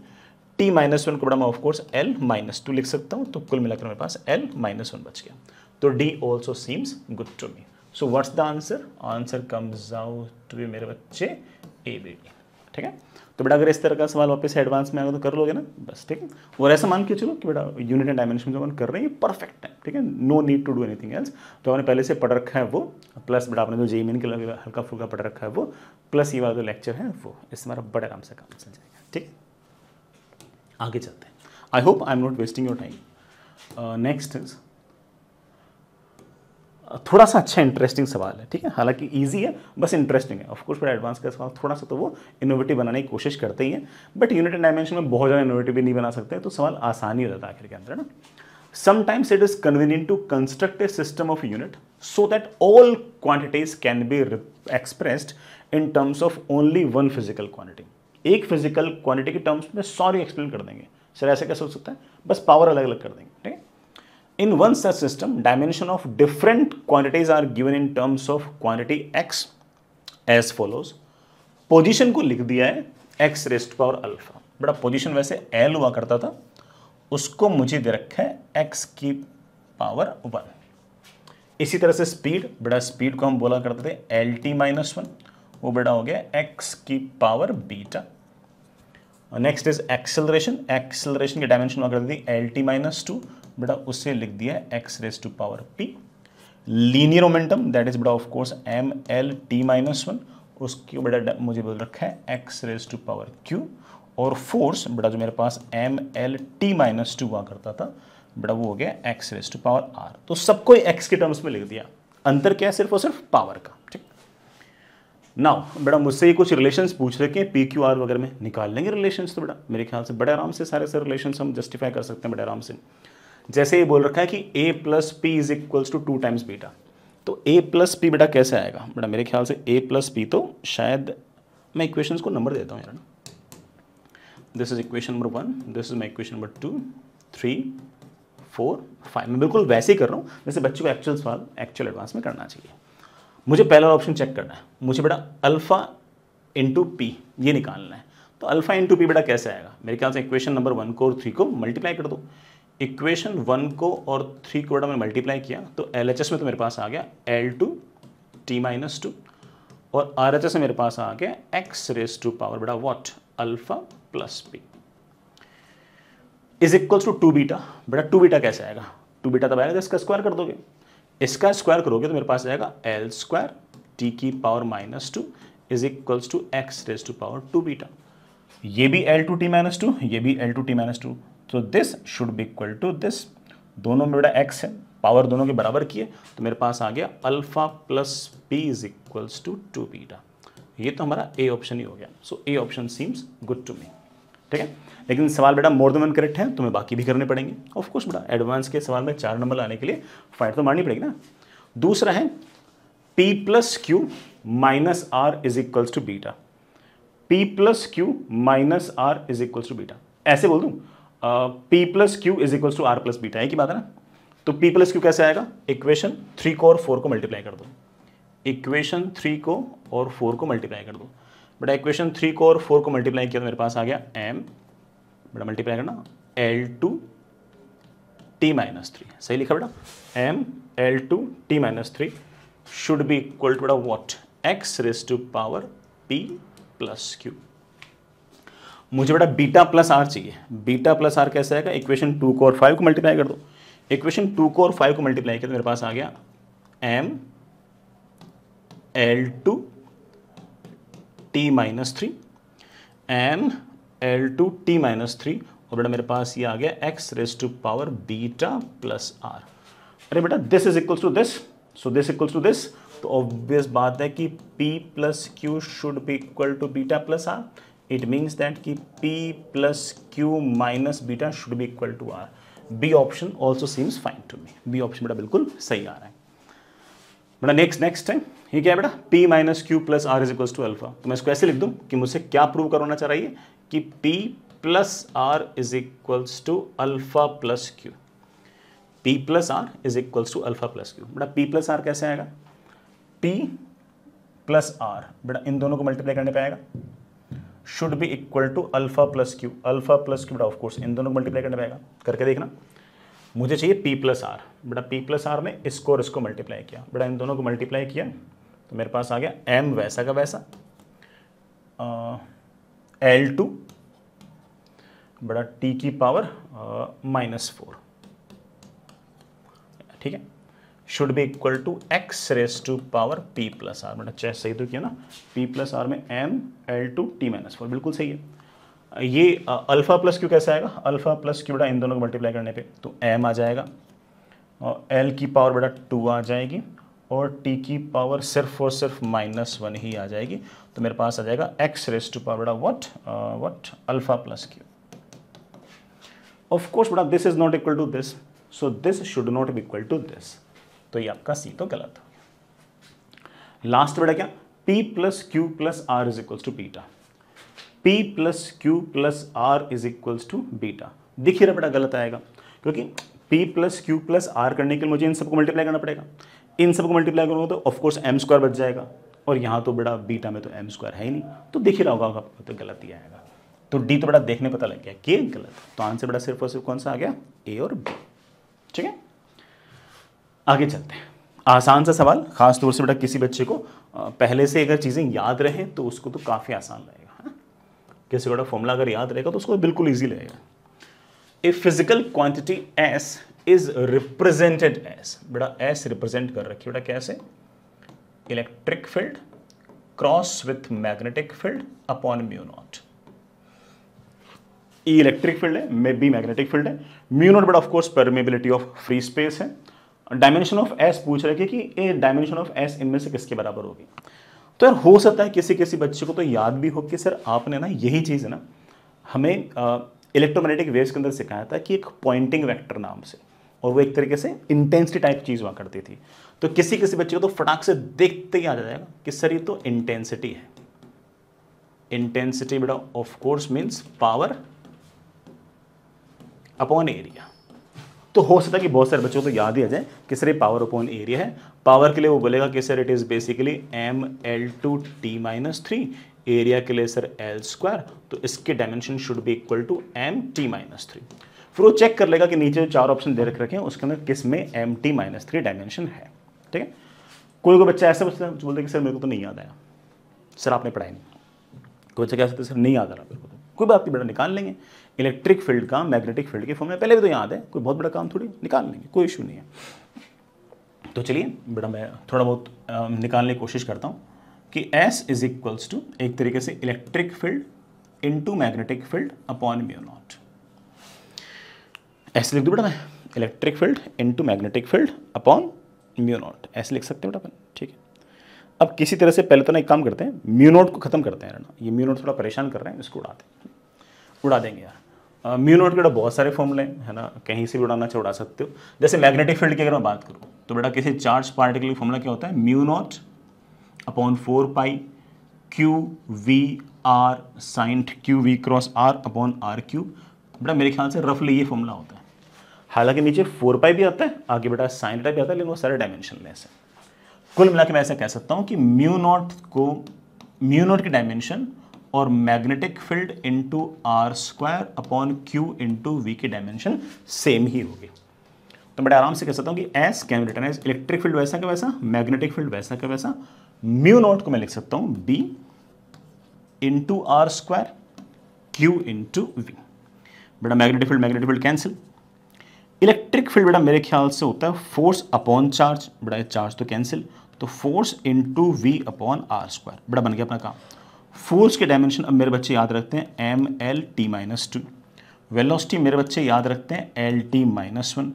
टी माइनस वन को बड़ा मैं ऑफकोर्स एल माइनस टू लिख सकता हूँ तो कुल मिलाकर मेरे पास एल माइनस वन बच गया तो D also seems good to me so what's the answer answer comes out to be मेरे बच्चे ए बी डी ठीक है तो बेटा अगर इस तरह का सवाल वापस एडवांस में आएगा तो कर लोगे ना बस ठीक है और ऐसा मान के चलो कि बेटा यूनिट एंड डायमेंशन जो अपन कर रहे हैं परफेक्ट है ठीक है no need to do anything else तो आपने पहले से पढ़ रखा है वो प्लस बेटा आपने जो जेमिन के लगे हल्का फुल्का पढ़ रखा है वो प्लस ये वाला जो लेक्चर है वो इससे हमारा बड़े आराम से काम चल जाएगा आगे चलते हैं I hope I am not wasting your time next is थोड़ा सा अच्छा इंटरेस्टिंग सवाल है ठीक है हालांकि इजी है बस इंटरेस्टिंग है ऑफकोर्स फिर एडवांस का सवाल थोड़ा सा तो वो इनोवेटिव बनाने की कोशिश करते ही है बट यूनिट एंड डायमेंशन में बहुत ज़्यादा इनोवेटिव भी नहीं बना सकते तो सवाल आसान ही जाता है आखिर के अंदर ना sometimes it is convenient to construct a system of unit so that all quantities can be expressed in terms of only one physical quantity एक फिजिकल क्वांटिटी के टर्म्स में सॉरी एक्सप्लेन कर देंगे सर ऐसे कैसे हो सकता है बस पावर अलग अलग कर देंगे ठीक in one such system dimension of different quantities are given in terms of quantity X as follows position को लिख दिया है एक्स रेस्ट पावर अल्फा बड़ा पोजिशन वैसे एल हुआ करता था उसको मुझे दे रखा है एक्स की पावर वन इसी तरह से स्पीड बड़ा स्पीड को हम बोला करते थे एल टी माइनस वन वो बेटा हो गया एक्स की power beta next is acceleration acceleration के डायमेंशन कर दी एल टी माइनस टू बेटा उससे लिख दिया X raise to power P linear momentum that is बेटा of course M L T minus one उसकी बेटा मुझे बोल रखा है X raise to power Q और फोर्स बेटा जो मेरे पास M L T minus two हुआ करता था बेटा वो हो गया X raise to power R तो सबको एक्स के टर्म्स में लिख दिया अंतर क्या है सिर्फ और सिर्फ पावर का नाउ बेटा मुझसे ये कुछ रिलेशंस पूछ रहे हैं पी क्यू आर वगैरह में निकाल लेंगे रिलेशंस तो बेटा मेरे ख्याल से बड़े आराम से सारे सारे रिलेशन हम जस्टिफाई कर सकते हैं बड़े आराम से जैसे ये बोल रखा है कि A plus P is equals to two times beta तो ए प्लस पी बेटा कैसे आएगा बेटा मेरे ख्याल से ए प्लस पी तो शायद मैं इक्वेशन को नंबर देता हूँ यार ना this is equation number one this is my equation number two three four five मैं बिल्कुल वैसे ही कर रहा हूँ जैसे बच्चों को एक्चुअल सवाल एक्चुअल एडवांस में करना चाहिए मुझे पहला ऑप्शन चेक करना है मुझे बेटा अल्फ़ा इंटू पी ये निकालना है तो अल्फ़ा इंटू पी बेटा कैसे आएगा मेरे ख्याल से इक्वेशन नंबर वन को और थ्री को मल्टीप्लाई कर दो इक्वेशन वन को और थ्री को बेटा मैंने मल्टीप्लाई किया तो एल एच एस में तो मेरे पास आ गया L two T minus two और आर एच एस में मेरे पास आ गया एक्स रेस टू पावर बेटा what alpha plus P is equals to two beta बेटा टू बीटा कैसे आएगा टू बीटा तब आएगा तो इसका स्क्वायर कर दोगे इसका स्क्वायर करोगे तो मेरे पास आएगा एल स्क्वायर टी की power minus two is equals to X raise to power two beta ये भी L two T minus two ये भी L two T minus two तो this should be equal to this दोनों में बेटा x है पावर दोनों के बराबर किए तो मेरे पास आ गया alpha plus B is equals to two beta ये तो हमारा ए ऑप्शन ही हो गया so A option seems good to me ठीक है लेकिन सवाल बेटा मोर देन वन करेक्ट है तुम्हें बाकी भी करने पड़ेंगे ऑफकोर्स बेटा एडवांस के सवाल में चार नंबर लाने के लिए फाइट तो मारनी पड़ेगी ना दूसरा है P plus Q minus R is equals to beta P plus Q minus R is equals to beta ऐसे बोल दू P plus Q is equals to R plus beta एक ही बात है ना तो पी प्लस क्यू कैसे आएगा इक्वेशन थ्री को और फोर को मल्टीप्लाई कर दो इक्वेशन थ्री को और फोर को मल्टीप्लाई कर दो बट इक्वेशन थ्री को और फोर को मल्टीप्लाई किया तो मेरे पास आ गया एम बड़ा मल्टीप्लाई करना L two T minus three सही लिखा बेटा M L two T minus three should be equal to बड़ा what x raise to power p plus q मुझे बेटा बीटा प्लस आर चाहिए बीटा प्लस आर कैसे आएगा इक्वेशन टू को और फाइव को मल्टीप्लाई कर दो इक्वेशन टू को और फाइव को मल्टीप्लाई किया तो मेरे पास आ गया M L two t minus three N L two T minus three और बेटा मेरे पास ये आ गया x raise to power beta plus r अरे बेटा this is equals to this so this equals to this तो ऑब्वियस बात है कि p plus q should be equal to beta plus r it means that कि p plus Q minus beta should be equal to are B option also seems fine to me B option बेटा बिल्कुल सही आ रहा है बेटा next next है ये क्या है बेटा p minus q plus r is equals to alpha तो मैं इसको ऐसे लिख दूं कि मुझसे क्या प्रूव करवाना चाह रही है कि p plus r is equals to alpha plus q p plus r is equals to alpha plus q बेटा p प्लस आर कैसे आएगा p प्लस आर बेटा इन दोनों को मल्टीप्लाई करने पे आएगा should be equal to alpha plus q alpha plus q बेटा ऑफकोर्स इन दोनों को मल्टीप्लाई करने पे आएगा करके देखना मुझे चाहिए p प्लस आर बेटा p प्लस आर में इसको और इसको मल्टीप्लाई किया बेटा इन दोनों को मल्टीप्लाई किया तो मेरे पास आ गया एम वैसा का वैसा एल टू बड़ा टी की पावर माइनस फोर ठीक है should be equal to x raise to power p plus r बेटा चेस सही तो किया ना पी प्लस आर में M L two T minus four बिल्कुल सही है ये अल्फ़ा प्लस क्यू कैसे आएगा अल्फ़ा प्लस क्यू बेटा इन दोनों को मल्टीप्लाई करने पे तो एम आ जाएगा और एल की पावर बेटा टू आ जाएगी और t की पावर सिर्फ और सिर्फ माइनस वन ही आ जाएगी तो मेरे पास आ जाएगा x raise to power what what alpha plus q of course बड़ा this is not equal to this so this should not be equal to this तो ये आपका सी तो गलत हो गया लास्ट बड़ा क्या p plus q plus r is equals to beta p plus q plus r is equals to beta दिखिए रहा गलत आएगा क्योंकि p plus q plus r करने के लिए मुझे इन सबको मल्टीप्लाई करना पड़ेगा इन सबको मल्टीप्लाई करूँगा तो ऑफकोर्स एम स्क्वायर बच जाएगा और यहाँ तो बड़ा बीटा में तो एम स्क्वायर है ही नहीं तो दिख ही रहा होगा आपको तो गलत ही आएगा तो डी तो बड़ा देखने पता लग गया के गलत तो आंसर बड़ा सिर्फ और सिर्फ कौन सा आ गया ए और बी ठीक है आगे चलते हैं आसान सा सवाल खास तौर से बेटा किसी बच्चे को पहले से अगर चीज़ें याद रहे तो उसको तो काफ़ी आसान लगेगा है हाँ? किसी बड़ा फॉर्मूला अगर याद रहेगा तो उसको तो बिल्कुल ईजी लगेगा a physical quantity S is represented as बेटा एस रिप्रेजेंट कर रखिए बेटा कैसे electric field cross with magnetic field upon mu naught E electric field है मे बी मैग्नेटिक फील्ड है mu naught but of course permeability of free space है dimension of S पूछ रहे कि ए डायमेंशन ऑफ एस इनमें से किसके बराबर होगी तो यार हो सकता है किसी किसी बच्चे को तो याद भी हो कि सर आपने ना यही चीज़ है ना हमें इलेक्ट्रोमैग्नेटिक वेव्स के अंदर सिखाया था कि एक पॉइंटिंग वेक्टर नाम से और वो एक तरीके से इंटेंसिटी टाइप चीज़ हुआ करती थी तो किसी किसी बच्चे को तो फटाक से देखते ही आ जाएगा कि सर ये तो इंटेंसिटी है इंटेंसिटी बेटा of course means power upon area तो हो सकता है कि बहुत सारे बच्चों को तो याद ही आ जाए कि सर ये पावर अपॉन एरिया है पावर के लिए वो बोलेगा कि sir it is basically M L two T minus three area के लिए सर एल स्क्वायर तो इसके dimension should be equal to M T minus three फिर वो चेक कर लेगा कि नीचे जो चार ऑप्शन दे रख रखे हैं उसके अंदर किस में M T minus three dimension है ठीक है कोई कोई बच्चा ऐसे बच्चा बोलते कि सर मेरे को तो नहीं याद आया सर आपने पढ़ाई नहीं कोई बच्चा कह सकते सर नहीं याद आ रहा मेरे को तो कोई बात नहीं बेटा निकाल लेंगे इलेक्ट्रिक फील्ड का मैग्नेटिक फील्ड के फॉर्म में पहले भी तो याद है कोई बहुत बड़ा काम थोड़ी निकाल लेंगे कोई इशू नहीं है तो चलिए बेटा मैं थोड़ा बहुत निकालने की कोशिश करता हूँ कि एस इज इक्वल्स टू एक तरीके से electric field into magnetic field upon mu naught ऐसे लिख दूँ बेटा मैं electric field into magnetic field upon mu naught ऐसे लिख सकते हैं बेटा अपन ठीक है अब किसी तरह से पहले तो ना एक काम करते हैं म्यू नॉट को ख़त्म करते हैं ना ये म्यू नॉट थोड़ा परेशान कर रहे हैं इसको उड़ाते हैं उड़ा देंगे यार म्यू नॉट के बेटा बहुत सारे फॉर्मूले हैं है ना कहीं से भी उड़ाना चाहे उड़ा सकते हो जैसे मैग्नेटिक फील्ड की अगर मैं बात करूँ तो बेटा किसी चार्ज पार्टिकल का फॉर्मूला क्या होता है mu naught upon four pi Q v r sine q v cross r upon r cube बेटा मेरे ख्याल से रफली ये फॉर्मूला होता है हालांकि नीचे फोर पाई भी आता है आगे बेटा साइन टाइप भी आता है लेकिन वो सारे डायमेंशन में ऐसे कुल मिला के मैं ऐसा कह सकता हूँ कि म्यू नॉट को म्यू नॉट की डायमेंशन और magnetic field into r square upon q into v की डायमेंशन सेम ही होगी तो बड़े आराम से कह सकता हूँ कि S can written as electric field वैसा का वैसा मैग्नेटिक फील्ड वैसा का वैसा म्यू नॉट को मैं लिख सकता हूँ B into r square q into v बेटा magnetic field magnetic field cancel electric field बेटा मेरे ख्याल से होता है फोर्स अपॉन चार्ज बेटा चार्ज तो कैंसिल तो force into v upon are square बड़ा बन गया अपना काम फोर्स के डायमेंशन अब मेरे बच्चे याद रखते हैं M L T minus two velocity मेरे बच्चे याद रखते हैं L T minus one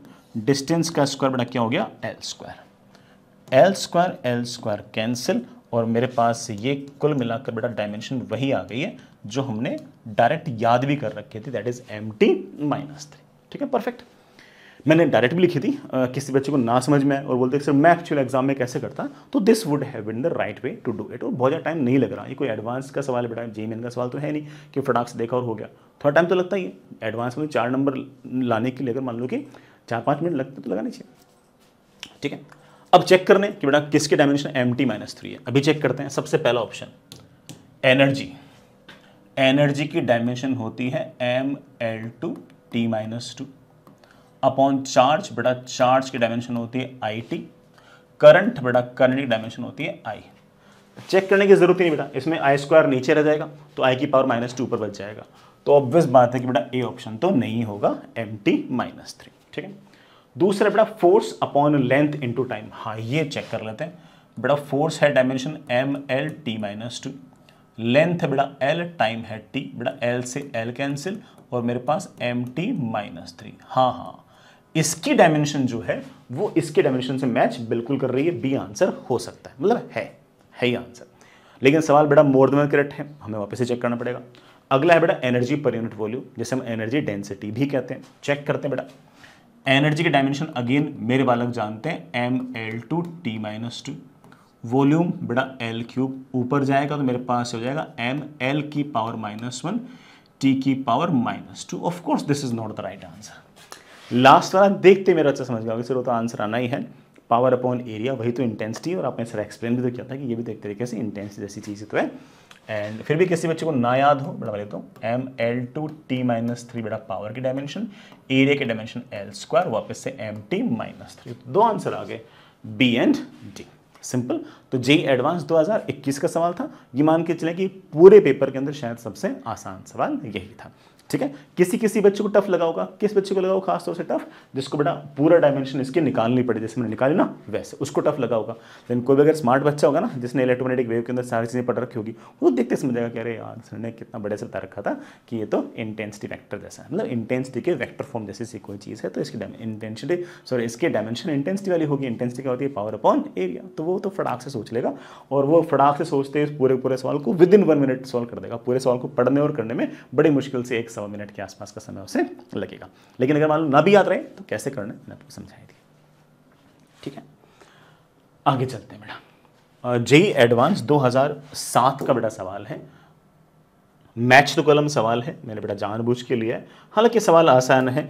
distance का स्क्वायर बड़ा क्या हो गया L square L square L square cancel और मेरे पास ये कुल मिलाकर बेटा डायमेंशन वही आ गई है जो हमने डायरेक्ट याद भी कर रखे थे that is M T minus three ठीक है परफेक्ट मैंने डायरेक्ट भी लिखी थी किसी बच्चे को ना समझ में और बोलते सर मैं एक्चुअल एग्जाम में कैसे करता तो this would have been the right way to do it और बहुत ज़्यादा टाइम नहीं लग रहा ये कोई एडवांस का सवाल है बेटा जेमेन का सवाल तो है नहीं कि फटाक से देखा और हो गया थोड़ा टाइम तो लगता ही है एडवांस में चार नंबर लाने के लिए अगर मान लो कि चार पाँच मिनट लगते तो लगाना चाहिए ठीक है अब चेक करने कि बेटा किसके dimension M T minus three है अभी चेक करते हैं सबसे पहला ऑप्शन एनर्जी एनर्जी की डायमेंशन होती है M L two T minus two upon charge बेटा चार्ज की डायमेंशन होती है आई टी करंट बेटा करंट की डायमेंशन होती है आई चेक करने की जरूरत ही नहीं बेटा इसमें आई स्क्वायर नीचे रह जाएगा तो आई की पावर माइनस टू पर बच जाएगा तो ऑब्वियस बात है कि बेटा ए ऑप्शन तो नहीं होगा एम टी माइनस थ्री ठीक है दूसरा बेटा force upon length into time हाँ ये चेक कर लेते हैं बेटा फोर्स है dimension M L T minus two length है बेटा एल टाइम है टी बेटा एल से एल कैंसिल और मेरे पास एम टी माइनस थ्री हाँ हाँ इसकी डायमेंशन जो है वो इसके डायमेंशन से मैच बिल्कुल कर रही है बी आंसर हो सकता है मतलब है है ही आंसर लेकिन सवाल बेटा मोर देन करेक्ट है हमें वापस से चेक करना पड़ेगा अगला है बेटा एनर्जी पर यूनिट वॉल्यूम जैसे हम एनर्जी डेंसिटी भी कहते हैं चेक करते हैं बेटा एनर्जी के डायमेंशन अगेन मेरे बालक जानते हैं M L two T minus two volume बेटा एल क्यूब ऊपर जाएगा तो मेरे पास हो जाएगा एम एल की पावर माइनस वन टी की power minus two of course this is not the right answer last वाला देखते मेरा अच्छा समझ गया सिर्फ तो आंसर आना ही है पावर अपॉन एरिया वही तो इंटेंसिटी और आपने सर एक्सप्लेन भी तो किया था कि ये भी तो एक तरीके से इंटेंसिटी जैसी चीज़ तो है एंड फिर भी किसी बच्चे को ना याद हो बड़ा बोले तो M L two T minus three बेटा पावर की डायमेंशन एरिया के डायमेंशन एल स्क्वायर वापस से एम टी माइनस थ्री दो आंसर आ गए बी एंड डी सिंपल तो जे एडवांस 2021 का सवाल था ये मान के चले कि पूरे पेपर के अंदर शायद सबसे आसान सवाल यही था ठीक है किसी किसी बच्चे को टफ लगा होगा किस बच्चे को लगा होगा खासतौर से टफ जिसको बेटा पूरा डायमेंशन इसके निकालनी पड़े जैसे मैंने निकाली ना वैसे उसको टफ लगा होगा लेकिन कोई भी अगर स्मार्ट बच्चा होगा ना जिसने इलेक्ट्रोमेटिक वेव के अंदर सारी चीज़ें पढ़ रखी होगी वो देखते समझ जाएगा कि अरे यार सर ने कितना बड़े से बता रखा था कि ये तो इंटेंसिटी वैक्टर जैसा है मतलब इंटेंसिटी के वैक्टर फॉर्म जैसी सी कोई चीज़ है तो इसकी इंटेंसिटी सॉरी इसके डायमेंशन इंटेंसिटी वाली होगी इंटेंसिटी क्या होती है पावर अपॉन एरिया तो वो तो फटाक से सोच लेगा और वो फटाक से सोचते पूरे पूरे सवाल को within one minute solve कर देगा पूरे सवाल को पढ़ने और करने में बड़ी मुश्किल से एक सवाल सवा मिनट के आसपास का समय उसे लगेगा लेकिन अगर मान लो ना भी याद रहे तो कैसे करना है मैंने आपको समझाई थी ठीक है आगे चलते हैं बेटा जेई एडवांस 2007 का बेटा सवाल है मैच तो कलम सवाल है मैंने बेटा जानबूझ के लिया है हालांकि सवाल आसान है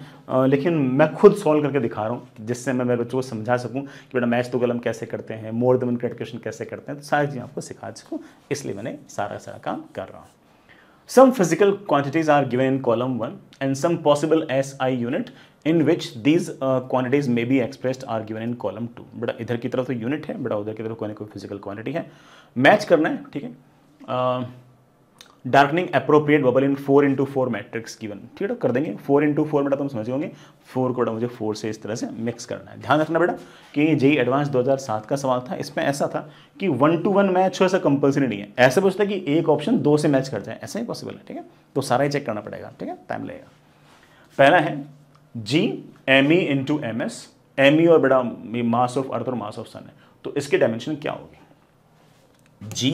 लेकिन मैं खुद सॉल्व करके दिखा रहा हूँ जिससे मैं मेरे बच्चों को समझा सकूँ कि बेटा मैच तो कलम कैसे करते हैं मोर दमन क्रेडिकेशन कैसे करते हैं तो सारी चीज़ें आपको सिखा सकूँ इसलिए मैंने सारा सारा काम कर रहा हूँ Some physical quantities are given in column 1 and some possible SI unit in which these uh, quantities may be expressed are given in column 2. बड़ा इधर ki taraf to unit hai, बड़ा उधर ki taraf koi ना कोई physical quantity है match करना hai, ठीक uh, darkening appropriate bubble in four into four matrix given ठीक है तो कर देंगे फोर इंटू फोर बेटा तुम समझ होंगे फोर को बेटा मुझे फोर से इस तरह से मिक्स करना है ध्यान रखना बेटा कि जे एडवांस 2007 का सवाल था इसमें ऐसा था कि वन टू वन मैच हो ऐसा कंपलसरी नहीं है ऐसे पूछते कि एक ऑप्शन दो से मैच कर जाए ऐसा ही पॉसिबल है ठीक है तो सारा ही चेक करना पड़ेगा ठीक है टाइम लगेगा पहला है G M E into M S M E और बेटा मास ऑफ अर्थ और मास ऑफ सन है तो इसके डायमेंशन क्या होगी जी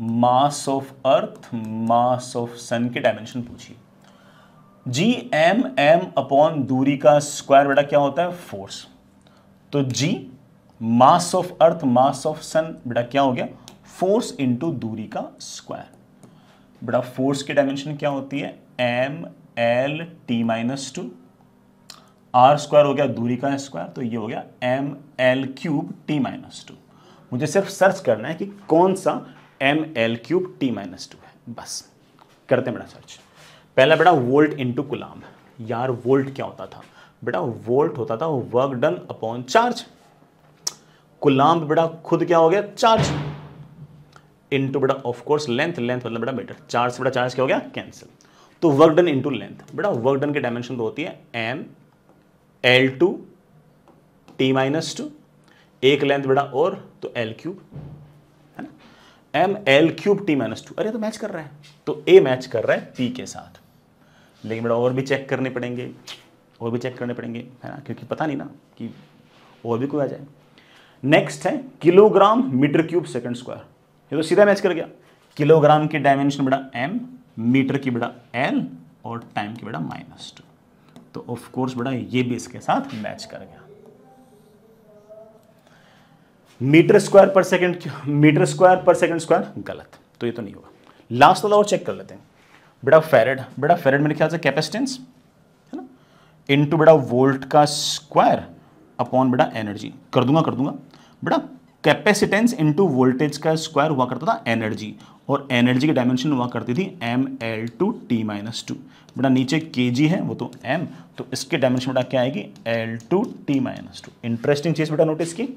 mass of earth mass of सन के डायमेंशन पूछिए जी एम एम अपॉन दूरी का स्क्वायर बेटा क्या होता है फोर्स तो जी mass of earth mass of सन बेटा क्या हो गया फोर्स इंटू दूरी का स्क्वायर बेटा फोर्स की डायमेंशन क्या होती है M L T minus two are square हो गया दूरी का स्क्वायर तो ये हो गया M L cube T minus two मुझे सिर्फ सर्च करना है कि कौन सा M L cube T minus two है बस करते हैं बेटा सर्च पहला बेटा वोल्ट इंटू गुलाम यार वोल्ट क्या होता था बेटा वोल्ट होता था work done upon charge coulomb बेटा खुद क्या हो गया चार्ज इंटू बेटा ऑफकोर्स लेंथ लेंथ मतलब बेटा मीटर चार्ज से बेटा चार्ज क्या हो गया कैंसिल तो वर्क डन इंटू लेंथ बेटा वर्क डन की डायमेंशन तो होती है M L two T minus two एक लेंथ बेटा और तो L cube M L cube T minus two अरे तो मैच कर रहा है तो ए मैच कर रहा है पी के साथ लेकिन बेटा और भी चेक करने पड़ेंगे और भी चेक करने पड़ेंगे है ना क्योंकि पता नहीं ना कि और भी कोई आ जाए नेक्स्ट है kilogram metre cube second square ये तो सीधा मैच कर गया किलोग्राम की डायमेंशन बेटा एम मीटर की बेटा एल और टाइम की बेटा माइनस टू तो ऑफकोर्स बड़ा बेटा ये भी इसके साथ मैच कर गया मीटर स्क्वायर पर सेकंड मीटर स्क्वायर पर सेकंड स्क्वायर गलत तो ये तो नहीं होगा लास्ट वाला और चेक कर लेते हैं बेटा फेरेड बेटा फेरेड मेरे ख्याल से कैपेसिटेंस है ना इनटू बेटा वोल्ट का स्क्वायर अपॉन बेटा एनर्जी कर दूंगा कर दूंगा बेटा कैपेसिटेंस इंटू वोल्टेज का स्क्वायर हुआ करता था एनर्जी और एनर्जी की डायमेंशन हुआ करती थी M L two T minus two बेटा नीचे के जी है वो तो एम तो इसके डायमेंशन बेटा क्या आएगी L two T minus two interesting चीज़ बेटा नोटिस की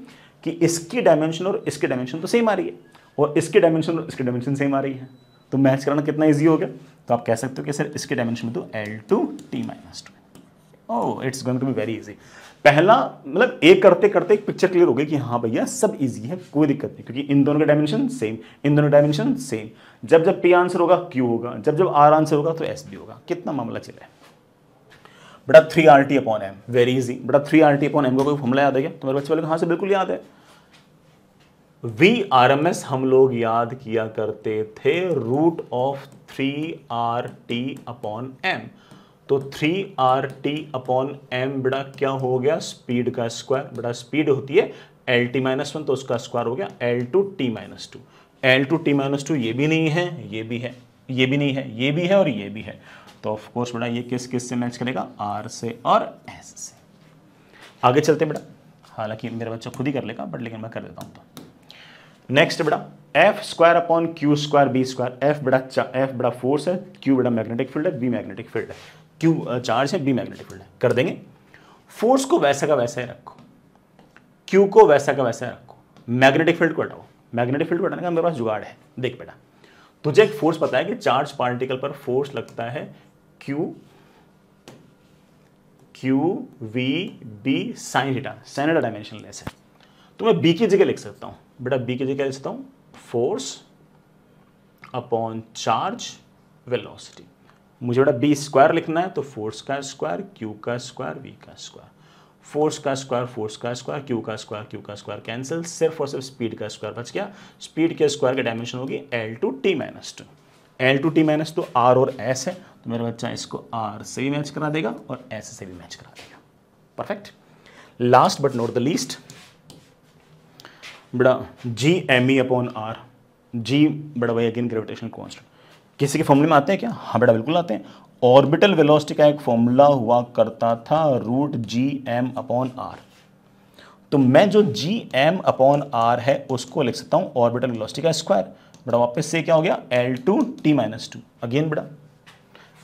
कि इसकी डायमेंशन और इसकी डायमेंशन तो सेम आ रही है और इसकी डायमेंशन और इसकी डायमेंशन सेम आ रही है तो मैच कराना कितना ईजी हो गया तो आप कह सकते हो कि सर इसके डायमेंशन में तो L two T minus two oh it's going to be very easy पहला मतलब एक करते करते एक पिक्चर क्लियर हो गई कि हाँ भैया सब इजी है कोई दिक्कत नहीं क्योंकि इन दोनों के डायमेंशन सेम इन दोनों डायमेंशन सेम जब जब पी आंसर होगा क्यू होगा जब जब आर आंसर होगा तो एस भी होगा कितना मामला चला है बेटा three R T upon M very easy बेटा three R T upon M का कोई फॉर्मला याद है क्या तुम्हारे बच्चे वाले हाँ से बिल्कुल याद है वी आर एम एस हम लोग याद किया करते थे root of three R T upon M तो three R T upon M बेटा क्या हो गया स्पीड का स्क्वायर बेटा स्पीड होती है एल टी माइनस वन तो उसका स्क्वायर हो गया L two T minus two L two T minus two ये भी नहीं है ये भी है ये भी नहीं है ये भी है और ये भी है तो ऑफ कोर्स बेटा ये किस किस से मैच करेगा आर से और एस से आगे चलते हैं बेटा हालांकि मेरा बच्चा खुद ही कर लेगा बट लेकिन मैं कर देता हूँ तो नेक्स्ट बेटा F square upon q square B square F बड़ा एफ बड़ा फोर्स है क्यू बड़ा मैग्नेटिक फील्ड है बी मैग्नेटिक फील्ड है क्यू चार्ज है बी मैग्नेटिक फील्ड है कर देंगे फोर्स को वैसा का वैसा ही रखो क्यू को वैसा का वैसा रखो मैग्नेटिक फील्ड को हटाओ मैग्नेटिक फील्ड को हटाने का मेरे पास जुगाड़ है देख बेटा तुझे एक फोर्स पता है कि चार्ज पार्टिकल पर फोर्स लगता है q q v B sine theta sine theta less है तो मैं बी की जगह लिख सकता हूं बेटा बी की जगह लिख सकता हूं फोर्स अपॉन चार्ज वेलोसिटी मुझे बेटा बी स्क्वायर लिखना है तो फोर्स का स्क्वायर क्यू का स्क्वायर वी का स्क्वायर फोर्स का स्क्वायर फोर्स का स्क्वायर क्यू का स्क्वायर क्यू का स्क्वायर कैंसिल सिर्फ और सिर्फ स्पीड का स्क्वायर बच गया स्पीड के स्क्वायर की डायमेंशन होगी L two T minus two L two T minus तो आर और एस है तो मेरा बच्चा इसको आर से भी मैच करा देगा और एस से भी मैच करा देगा perfect last but not the least बड़ा G M E upon R G बड़ा भाई अगेन ग्रेविटेशन कॉन्स्टेंट किसी के फॉर्मूले में आते हैं क्या हाँ बेटा बिल्कुल आते हैं ऑर्बिटल वेलोसिटी का एक फॉर्मूला हुआ करता था root G M upon R तो मैं जो जी एम अपॉन आर है उसको लिख सकता हूं ऑर्बिटल वेलोसिटी का स्क्वायर बड़ा वापस से क्या हो गया L two T minus two again बड़ा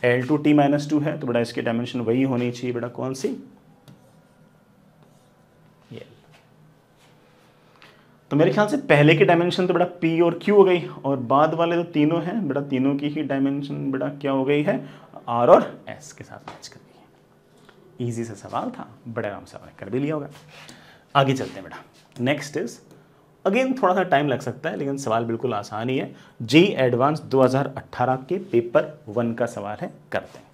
L two T minus two है तो बड़ा इसके डायमेंशन वही होनी चाहिए बड़ा कौन सी तो मेरे ख्याल से पहले के डायमेंशन तो बड़ा पी और क्यू हो गई और बाद वाले तो तीनों हैं बड़ा तीनों की ही डायमेंशन बड़ा क्या हो गई है आर और एस के साथ मैच कर दी है इजी सा सवाल था बड़े आराम से आपने कर भी लिया होगा आगे चलते हैं बेटा नेक्स्ट इज़ अगेन थोड़ा सा टाइम लग सकता है लेकिन सवाल बिल्कुल आसान है जी एडवांस 2018 के पेपर वन का सवाल है करते हैं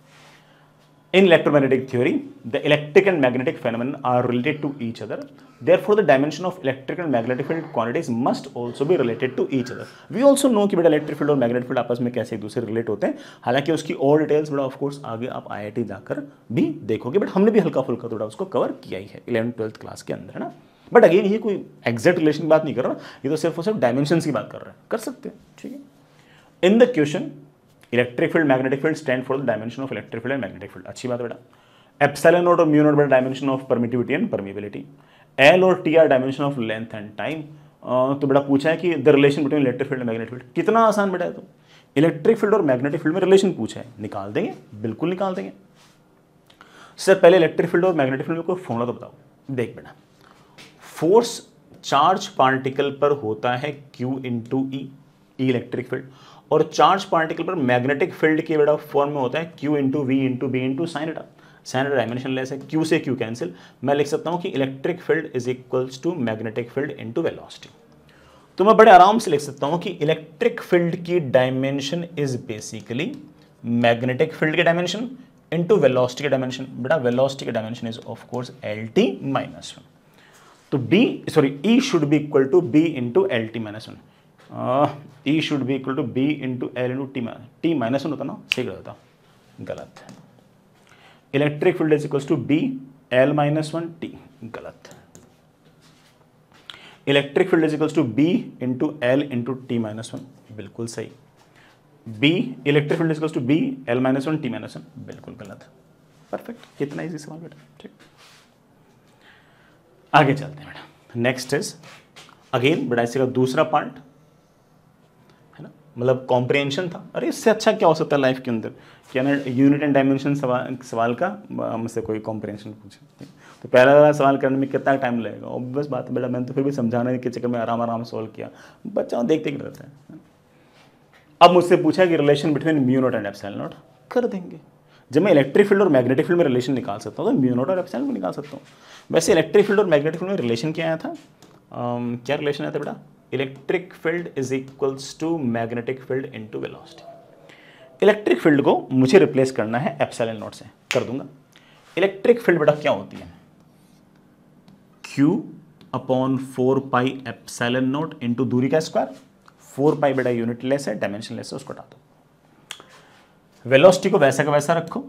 in electromagnetic theory the electric and magnetic phenomena are related to each other therefore the dimension of electric and magnetic field quantities must also भी related to each other we also know कि बेटा electric field और magnetic field आपस में कैसे एक दूसरे relate होते हैं हालांकि उसकी और डिटेल्स बड़ा ऑफकोर्स आगे आप आई आई टी जाकर भी देखोगे बट हमने भी हल्का फुल्का थोड़ा उसको कवर किया ही है इलेवन ट्वेल्थ क्लास के अंदर है ना बट अगेन ये कोई एग्जैक्ट रिलेशन की बात नहीं कर रहा ये तो सिर्फ और सिर्फ डायमेंशन की बात कर रहे है कर सकते हैं ठीक है in the question electric field magnetic field stand for the dimension of electric field and magnetic field अच्छी बात बेटा एप्सलन नोट और म्यू बेटा dimension of permittivity and permeability L और T are dimension of length and time तो बेटा पूछा है कि the relation between electric field and magnetic field कितना आसान बेटा है तो इलेक्ट्रिक फील्ड और मैग्नेटिक फील्ड में रिलेशन पूछा है निकाल देंगे बिल्कुल निकाल देंगे सर पहले इलेक्ट्रिक फील्ड और मैग्नेटिक फील्ड में कोई फॉर्मूला तो बताओ देख बेटा फोर्स चार्ज पार्टिकल पर होता है Q into E electric field और चार्ज पार्टिकल पर मैग्नेटिक फील्ड के बेटा फॉर्म में होता है Q into V into B into साइनडा साइन डायमेंशन लेस है क्यू से क्यू कैंसिल मैं लिख सकता हूँ कि electric field is equals to magnetic field into velocity तो मैं बड़े आराम से लिख सकता हूँ कि इलेक्ट्रिक फील्ड की dimension is basically magnetic field के डायमेंशन इंटू वेलॉसिटी के डायमेंशन बेटा वेलॉसिटी के dimension is of course L T minus one तो b sorry e should be equal to B into L T minus one E should be equal to B into L into T T minus one होता ना सही होता गलत electric field is equal to B L minus one T गलत electric field is equal to B into L into T minus one बिल्कुल सही b electric field is equal to B L minus one T minus one बिल्कुल गलत perfect कितना easy सवाल बेटा ठीक आगे चलते हैं मैडम नेक्स्ट इज अगेन बेडाइसी का दूसरा पार्ट है ना मतलब कॉम्प्रिहेंशन था अरे इससे अच्छा क्या हो सकता है लाइफ के अंदर क्या ना यूनिट एंड डायमेंशन सवाल का हमसे कोई कॉम्प्रिहेंशन पूछे तो पहला वाला सवाल करने में कितना टाइम लगेगा ऑब्वियस बात है बेटा मैंने तो फिर भी समझाने के चक्कर में आराम आराम सॉल्व किया बच्चा देखते ही रहता है अब मुझसे पूछा कि relation between mu naught and epsilon naught कर देंगे जब मैं इलेक्ट्रिक फील्ड और मैग्नेटिक फील्ड में रिलेशन निकाल सकता हूँ तो म्यू नोट और एप्सिलॉन भी निकाल सकता हूँ वैसे इलेक्ट्रिक फील्ड और मैग्नेटिक फील्ड में रिलेशन क्या आया था um, क्या रिलेशन आया था बेटा electric field is equals to magnetic field to velocity electric field को मुझे रिप्लेस करना है एप्सिलॉन नोट से कर दूंगा इलेक्ट्रिक फील्ड बेटा क्या होती है Q upon four pi epsilon naught into दूरी का स्क्वायर फोर पाई बेटा यूनिट लेस है डायमेंशन लेस है उसको हटा दो वेलोसिटी को वैसा का वैसा रखो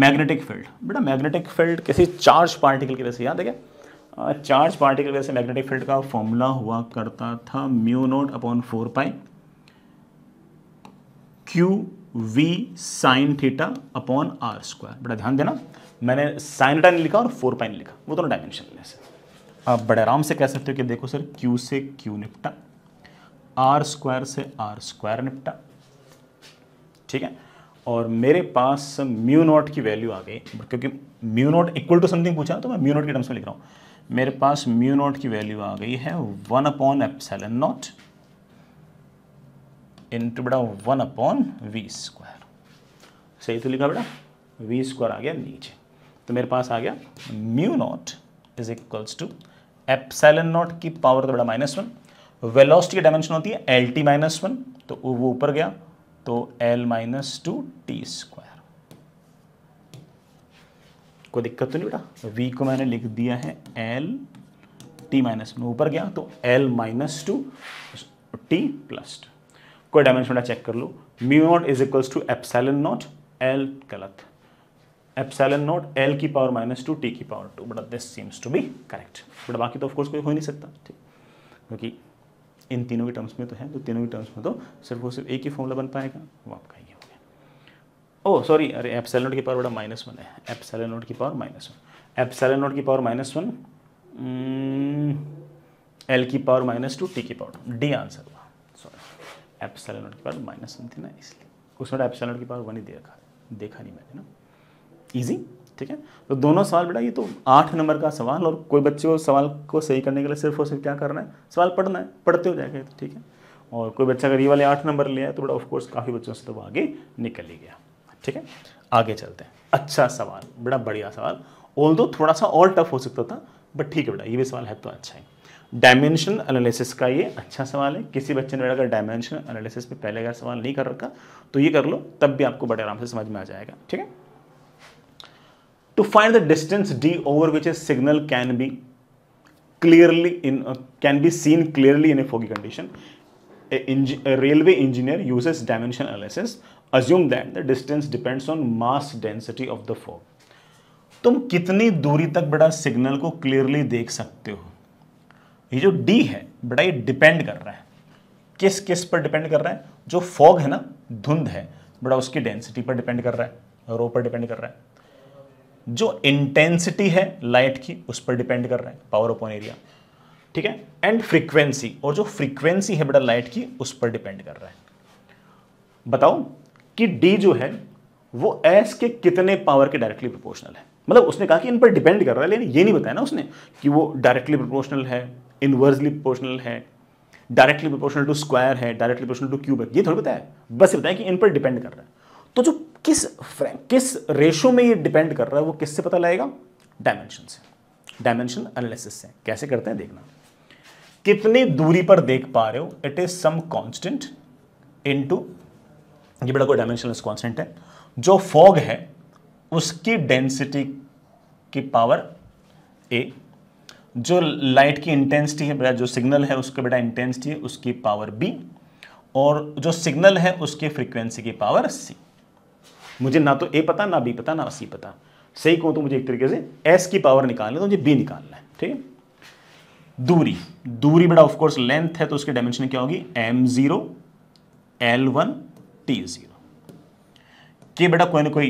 मैग्नेटिक फील्ड बेटा मैग्नेटिक फील्ड किसी चार्ज पार्टिकल की वजह से याद है क्या चार्ज पार्टिकल की वजह से मैग्नेटिक फील्ड का फॉर्मूला हुआ करता था mu naught upon four pi Q V sine theta upon are square बेटा ध्यान देना मैंने साइन थीटा नहीं लिखा और फोर पाई नहीं लिखा वो दोनों डायमेंशन लेस आप बड़े आराम से कह सकते हो कि देखो सर क्यू से क्यू निपटा आर स्क्वायर से आर स्क्वायर निपटा ठीक है और मेरे पास म्यू नॉट की वैल्यू आ गई क्योंकि mu naught equal to something पूछा तो मैं म्यू नॉट के टर्म्स में लिख रहा हूँ मेरे पास म्यू नॉट की वैल्यू आ गई है one upon epsilon naught into बेटा वन अपॉन वी स्क्वायर सही तो लिखा बेटा वी स्क्वायर आ गया नीचे तो मेरे पास आ गया mu naught is equals to epsilon naught की पावर तो बेटा माइनस वन वेलोसिटी की डायमेंशन होती है एल टी माइनस वन तो वो ऊपर गया तो L minus two T square कोई दिक्कत तो नहीं बेटा वी को मैंने लिख दिया है एल टी माइनस में ऊपर गया तो L minus two T plus two कोई डायमेंशन बेटा चेक कर लो mu naught is equals to epsilon naught L गलत एप्सैलन नॉट एल की पावर माइनस टू टी की power two but this seems to be correct but बाकी तो of course कोई हो नहीं सकता ठीक क्योंकि इन तीनों के टर्म्स में तो है तो तीनों के टर्म्स में तो सिर्फ और सिर्फ एक ही फॉर्मूला बन पाएगा वो आपका ये हो गया ओ सॉरी अरे एफ नोट की पावर बड़ा माइनस वन है एफ नोट की power minus one F naught की पावर माइनस वन एल की पावर माइनस टू टी की पावर डी आंसर हुआ सॉरी एफ नोट की पावर माइनस वन थी ना इसलिए उसमें एफ नोट की पावर वन ही दे रखा देखा नहीं मैंने ना इजी ठीक है तो दोनों सवाल बेटा ये तो आठ नंबर का सवाल और कोई बच्चे को सवाल को सही करने के लिए सिर्फ और सिर्फ क्या करना है सवाल पढ़ना है पढ़ते हो जाएगा तो ठीक है और कोई बच्चा अगर ये वाले आठ नंबर लिया है तो बेटा ऑफकोर्स काफ़ी बच्चों से तो वो आगे निकल ही गया ठीक है आगे चलते हैं अच्छा सवाल बड़ा बढ़िया सवाल ऑल थोड़ा सा और टफ हो सकता था बट ठीक है बेटा ये भी सवाल है तो अच्छा है डायमेंशन एनालिसिस का ये अच्छा सवाल है किसी बच्चे ने बेटा अगर डायमेंशन एनालिसिस पे पहले का सवाल नहीं कर रखा तो ये कर लो तब भी आपको बड़े आराम से समझ में आ जाएगा ठीक है to find the distance D over which a signal can be clearly in can be seen clearly in a foggy condition railway engineer uses dimension analysis assume that the distance depends on mass density of the fog तुम कितनी दूरी तक बड़ा signal को clearly देख सकते हो ये जो डी है बड़ा ये डिपेंड कर रहा है किस किस पर डिपेंड कर रहा है जो फॉग है ना धुंध है बड़ा उसकी डेंसिटी पर डिपेंड कर रहा है रो पर डिपेंड कर रहा है जो इंटेंसिटी है लाइट की उस पर डिपेंड कर रहा है पावर अपॉन एरिया ठीक है एंड फ्रीक्वेंसी और जो फ्रीक्वेंसी है बेटा लाइट की उस पर डिपेंड कर रहा है बताओ कि डी जो है वो एस के कितने पावर के डायरेक्टली प्रोपोर्शनल है मतलब उसने कहा कि इन पर डिपेंड कर रहा है लेकिन ये नहीं बताया ना उसने कि वो डायरेक्टली प्रोपोर्शनल है इनवर्सली प्रोपोर्शनल है डायरेक्टली प्रोपोर्शनल टू स्क्वायर है डायरेक्टली प्रोपोर्शनल टू क्यूब है ये थोड़ी बताया बस बताया कि इन पर डिपेंड कर रहा है तो जो किस फ्रेम किस रेशो में ये डिपेंड कर रहा है वो किससे पता लगेगा डायमेंशन से डायमेंशन एनालिसिस से कैसे करते हैं देखना कितनी दूरी पर देख पा रहे हो it is some constant into ये बड़ा कोई डायमेंशन कांस्टेंट है जो फॉग है उसकी डेंसिटी की पावर ए जो लाइट की इंटेंसिटी है बड़ा जो सिग्नल है उसका बेटा इंटेंसिटी है उसकी पावर बी और जो सिग्नल है उसकी फ्रीक्वेंसी की पावर सी मुझे ना तो ए पता ना बी पता ना सी पता सही कहूँ तो मुझे एक तरीके से एस की पावर निकालना है तो मुझे बी निकालना है ठीक है दूरी दूरी बड़ा ऑफकोर्स लेंथ है तो उसकी डायमेंशन क्या होगी M zero L one T zero के बेटा कोई ना कोई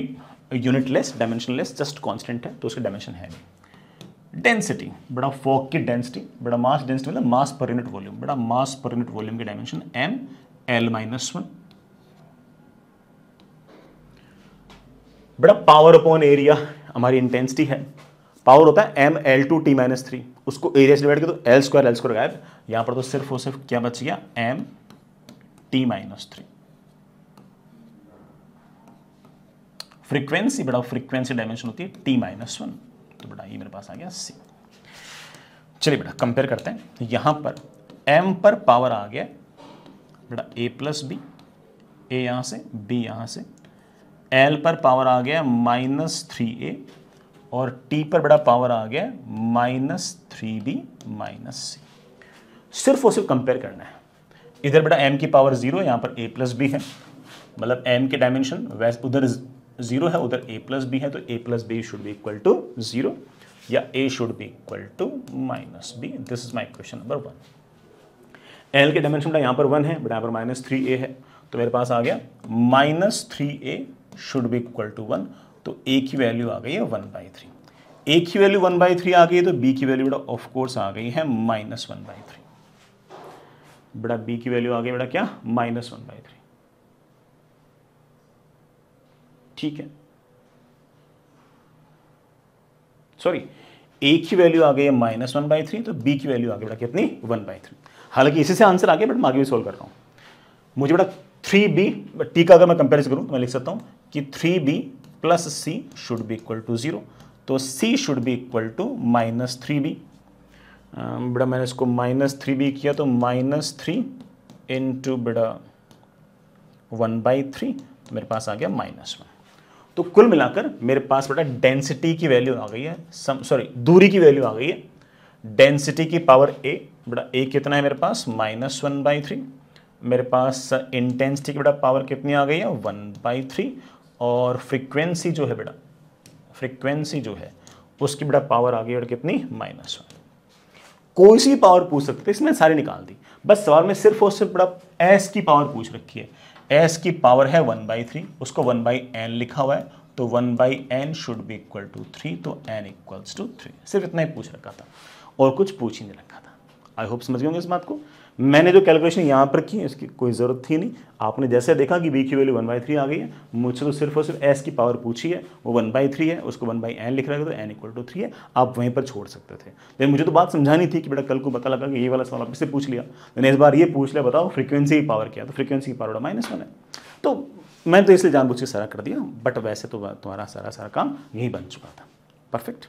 यूनिटलेस डायमेंशनलेस जस्ट कांस्टेंट है तो उसकी डायमेंशन है नहीं डेंसिटी बड़ा फॉक की डेंसिटी बड़ा मास डेंसिटी मतलब मास पर यूनिट वॉल्यूम बड़ा मास पर यूनिट वॉल्यूम की dimension M L minus one बेटा पावर अपॉन एरिया हमारी इंटेंसिटी है पावर होता है M L two T minus three उसको एरिया से डिवाइड कर दो एल स्क्वायर एल स्क्वायर गायब यहां पर तो सिर्फ और सिर्फ क्या बच गया M T minus three frequency बड़ा फ्रीक्वेंसी डायमेंशन होती है टी माइनस वन तो बड़ा ये मेरे पास आ गया सी चलिए बेटा कंपेयर करते हैं यहां पर एम पर पावर आ गया बेटा ए प्लस बी ए यहां से बी यहां से एल पर पावर आ गया माइनस थ्री ए और टी पर बड़ा पावर आ गया minus three B minus C सिर्फ और सिर्फ कंपेयर करना है इधर बड़ा एम की पावर जीरो यहाँ पर ए प्लस बी है मतलब एम के डायमेंशन वैस उधर जीरो है उधर ए प्लस बी है तो A plus B should be equal to zero या A should be equal to minus B this is my question number one L के डायमेंशन बड़ा यहाँ पर वन है बड़ा यहाँ पर माइनस थ्री ए है तो मेरे पास आ गया minus three A should be equal to one तो ए की वैल्यू आ गई है वन बाई थ्री ए की वैल्यू वन बाई थ्री आ गई है तो बी की वैल्यू बेटा ऑफकोर्स आ गई है माइनस वन बाई थ्री बेटा बी की वैल्यू आ गई बेटा क्या माइनस वन बाई थ्री ठीक है सॉरी ए की वैल्यू आ गई है माइनस वन बाई थ्री तो बी की वैल्यू आ गई तो बेटा कितनी वन बाई थ्री हालांकि इसी से आंसर आ गया बट मैं आगे भी सोल्व कर रहा हूं मुझे बेटा थ्री बी टी का अगर मैं कंपेरिज करूँ तो मैं लिख सकता हूं कि three B plus C should be equal to zero तो C should be equal to minus three B बेटा मैंने इसको माइनस थ्री बी किया तो माइनस थ्री इंटू बेटा वन बाई थ्री तो मेरे पास आ गया माइनस वन तो कुल मिलाकर मेरे पास बेटा डेंसिटी की वैल्यू आ गई है सॉरी दूरी की वैल्यू आ गई है डेंसिटी की पावर ए बेटा ए कितना है मेरे पास माइनस वन बाई थ्री मेरे पास इंटेंसिटी की बेटा पावर कितनी आ गई है वन बाई थ्री और फ्रीक्वेंसी जो है बेटा फ्रीक्वेंसी जो है उसकी बेटा पावर आ गई और कितनी माइनस वन कोई सी पावर पूछ सकते थे इसमें सारी निकाल दी बस सवाल में सिर्फ और सिर्फ बेटा एस की पावर पूछ रखी है एस की पावर है वन बाई थ्री उसको वन बाई एन लिखा हुआ है तो one by N should be equal to three तो एन इक्वल्स टू थ्री सिर्फ इतना ही पूछ रखा था और कुछ पूछ ही नहीं रखा था आई होप समझ गए इस बात को मैंने जो कैलकुलेशन यहाँ पर की इसकी कोई ज़रूरत थी नहीं आपने जैसे देखा कि बी की वैल्यू वन बाई थ्री आ गई है मुझसे तो सिर्फ और सिर्फ एस की पावर पूछी है वो वन बाई थ्री है उसको वन बाई एन लिख रहे तो एन इक्वल टू थ्री है आप वहीं पर छोड़ सकते थे लेकिन मुझे तो बात समझानी थी कि बेटा कल को पता लगा कि ये वाला सवाल आपसे पूछ लिया मैंने इस बार ये पूछ लिया बताओ फ्रिक्वेंसी की पावर क्या तो फ्रिक्वेंसी की पावर माइनस वन है तो मैंने तो इसलिए जानबूझ के सारा कर दिया बट वैसे तो तुम्हारा सारा सारा काम यही बन चुका था परफेक्ट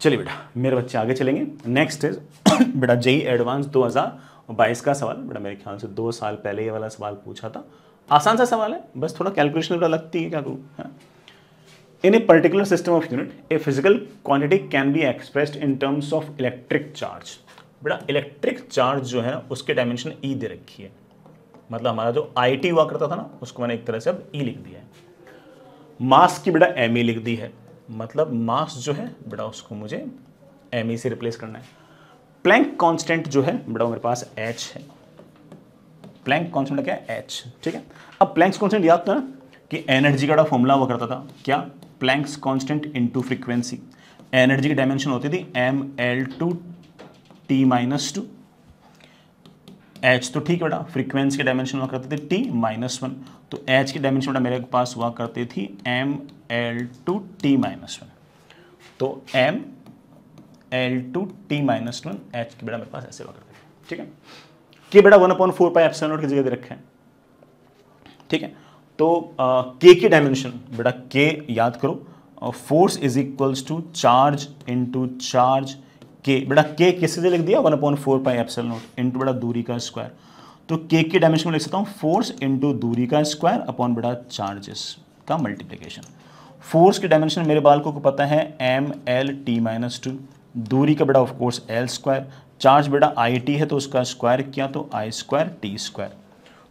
चलिए बेटा मेरे बच्चे आगे चलेंगे नेक्स्ट इज <coughs> बेटा जेई एडवांस 2022 का सवाल बेटा मेरे ख्याल से दो साल पहले ये वाला सवाल पूछा था आसान सा सवाल है बस थोड़ा कैलकुलेशन थोड़ा लगती है क्या करूँ in a particular system of unit a physical quantity can be expressed in terms of electric charge बेटा इलेक्ट्रिक चार्ज जो है उसके डायमेंशन ई e दे रखी है मतलब हमारा जो आई टी हुआ करता था ना उसको मैंने एक तरह से अब ई e लिख दिया है मास की बेटा एम ई e लिख दी है मतलब मास जो है बेटा उसको मुझे एम ई e से रिप्लेस करना है प्लैंक कांस्टेंट जो है बेटा मेरे पास एच है प्लैंक कांस्टेंट क्या है एच ठीक है अब प्लैंक्स कांस्टेंट याद था तो कि एनर्जी का फॉर्मूला हुआ करता था क्या Planck's constant into frequency energy की डायमेंशन होती थी M L two T minus two H तो ठीक है बेटा फ्रीक्वेंसी के डायमेंशन हुआ करते थे टी माइनस वन तो एच के डायमेंशन बेटा मेरे पास हुआ करती थी M L two T minus one तो M L two T minus one H के बेटा मेरे पास ऐसे हुआ करते थे ठीक है के बेटा one point four pi epsilon naught की जगह दे रखे हैं ठीक है तो के के डायमेंशन बेटा के याद करो force is equals to charge into charge के बेटा के किससे लिए लिख दिया one upon four pi epsilon naught into बेटा दूरी का स्क्वायर तो के के डायमेंशन में लिख सकता हूँ फोर्स इंटू दूरी का स्क्वायर अपॉन बेटा चार्जेस का मल्टीप्लीकेशन फोर्स के डायमेंशन मेरे बालकों को पता है M L T minus two दूरी का बेटा ऑफकोर्स एल स्क्वायर चार्ज बेटा आई टी है तो उसका स्क्वायर किया तो आई स्क्वायर टी स्क्वायर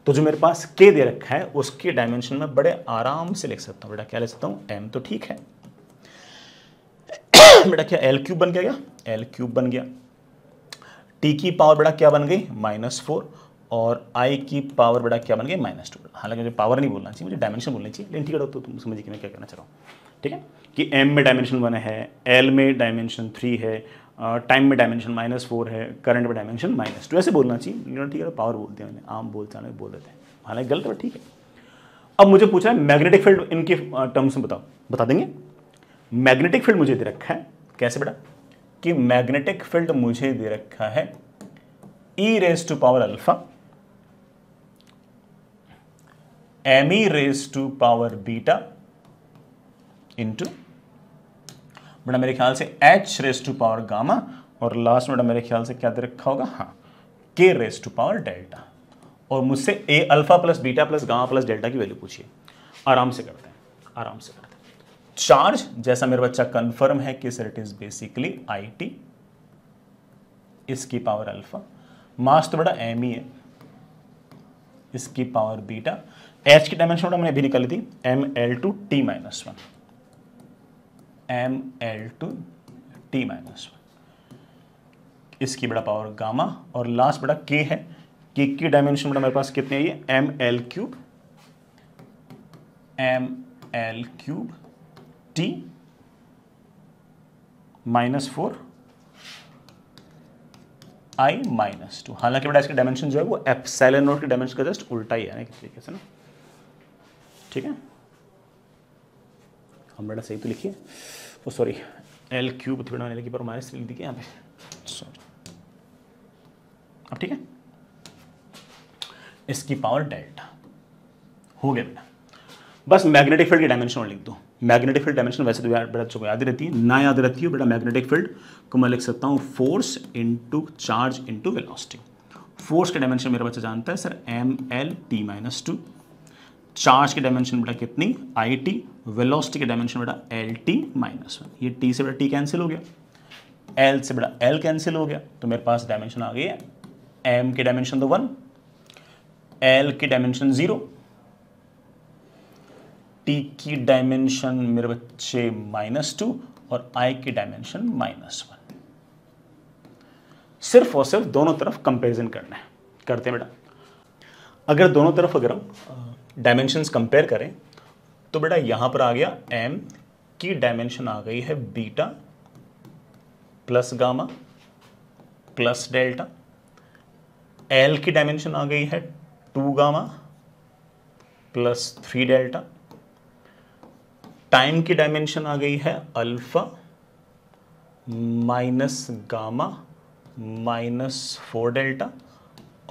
तो जो मेरे पास के दे रखा है उसके डायमेंशन में बड़े आराम से लिख सकता हूँ बेटा क्या लिख सकता हूँ एम तो ठीक है <coughs> बेटा क्या एल क्यूब बन गया एल क्यूब बन गया टी की पावर बड़ा क्या बन गई माइनस फोर और आई की पावर बड़ा क्या बन गई माइनस टू हालांकि मुझे पावर नहीं बोलना चाहिए मुझे डायमेंशन बोलना चाहिए लेकिन ठीक है तो तुम समझिए कि मैं क्या कहना चाह रहा हूँ ठीक है कि एम में डायमेंशन वन है एल में डायमेंशन थ्री है टाइम में डायमेंशन माइनस फोर है करंट में डायमेंशन माइनस टू ऐसे बोलना चाहिए ठीक है पावर बोलते हैं आम बोल चाल बोल देते हैं हालांकि गलत है ठीक है अब मुझे पूछा है मैग्नेटिक फील्ड इनके टर्म्स में बताओ बता देंगे मैग्नेटिक फील्ड मुझे दे रखा है कैसे बेटा कि मैग्नेटिक फील्ड मुझे दे रखा है E raise to power alpha M E raise to power beta into बेटा मेरे ख्याल से H raise to power gamma और लास्ट में बेटा मेरे ख्याल से क्या दे रखा होगा हाँ के रेस टू पावर डेल्टा और मुझसे A alpha plus beta plus gamma plus delta की वैल्यू पूछिए आराम से करते हैं आराम से करते हैं चार्ज जैसा मेरा बच्चा कंफर्म है कि sir it is basically I T इसकी पावर अल्फा मास तो बड़ा एम ही है इसकी पावर बीटा एच की डायमेंशन हमने अभी निकाली थी M L two T minus one M L two T minus one इसकी बड़ा पावर गामा और लास्ट बड़ा के है के की डायमेंशन बड़ा मेरे पास आई है M L cube M L cube T minus four I minus two हालांकि बेटा इसका डायमेंशन जो है वो एप्सैलन नोट के डायमेंशन का जस्ट उल्टा ही है ना तरीके से ना ठीक है हम बेटा सही तो लिखिए वो सॉरी एल क्यूब थोड़ा एल पर माइनस लिख दीजिए यहाँ पे सॉरी अब ठीक है इसकी पावर डेल्टा हो गया बेटा बस मैग्नेटिक फील्ड के डायमेंशन लिख दो मैग्नेटिक फील्ड डायमेंशन वैसे तो बेटा चुका याद रहती है ना याद रहती हो बेटा मैग्नेटिक फील्ड को मैं लिख सकता हूँ force into charge into velocity force के डायमेंशन मेरा बच्चा जानता है sir M L T minus two charge की डायमेंशन बेटा कितनी आई टी वेलोसिटी के डायमेंशन बेटा एल टी माइनस वन ये टी से बेटा टी कैंसिल हो गया एल से बेटा एल कैंसिल हो गया तो मेरे पास डायमेंशन आ गई है एम के डायमेंशन तो वन एल की डायमेंशन जीरो टी की डायमेंशन मेरे बच्चे माइनस टू और आई की डायमेंशन माइनस वन सिर्फ और सिर्फ दोनों तरफ कंपेरिजन करना है करते हैं बेटा अगर दोनों तरफ अगर हम डायमेंशन कंपेयर करें तो बेटा यहां पर आ गया एम की डायमेंशन आ गई है beta plus gamma plus delta L की डायमेंशन आ गई है two gamma plus three delta time की डायमेंशन आ गई है alpha minus gamma minus four delta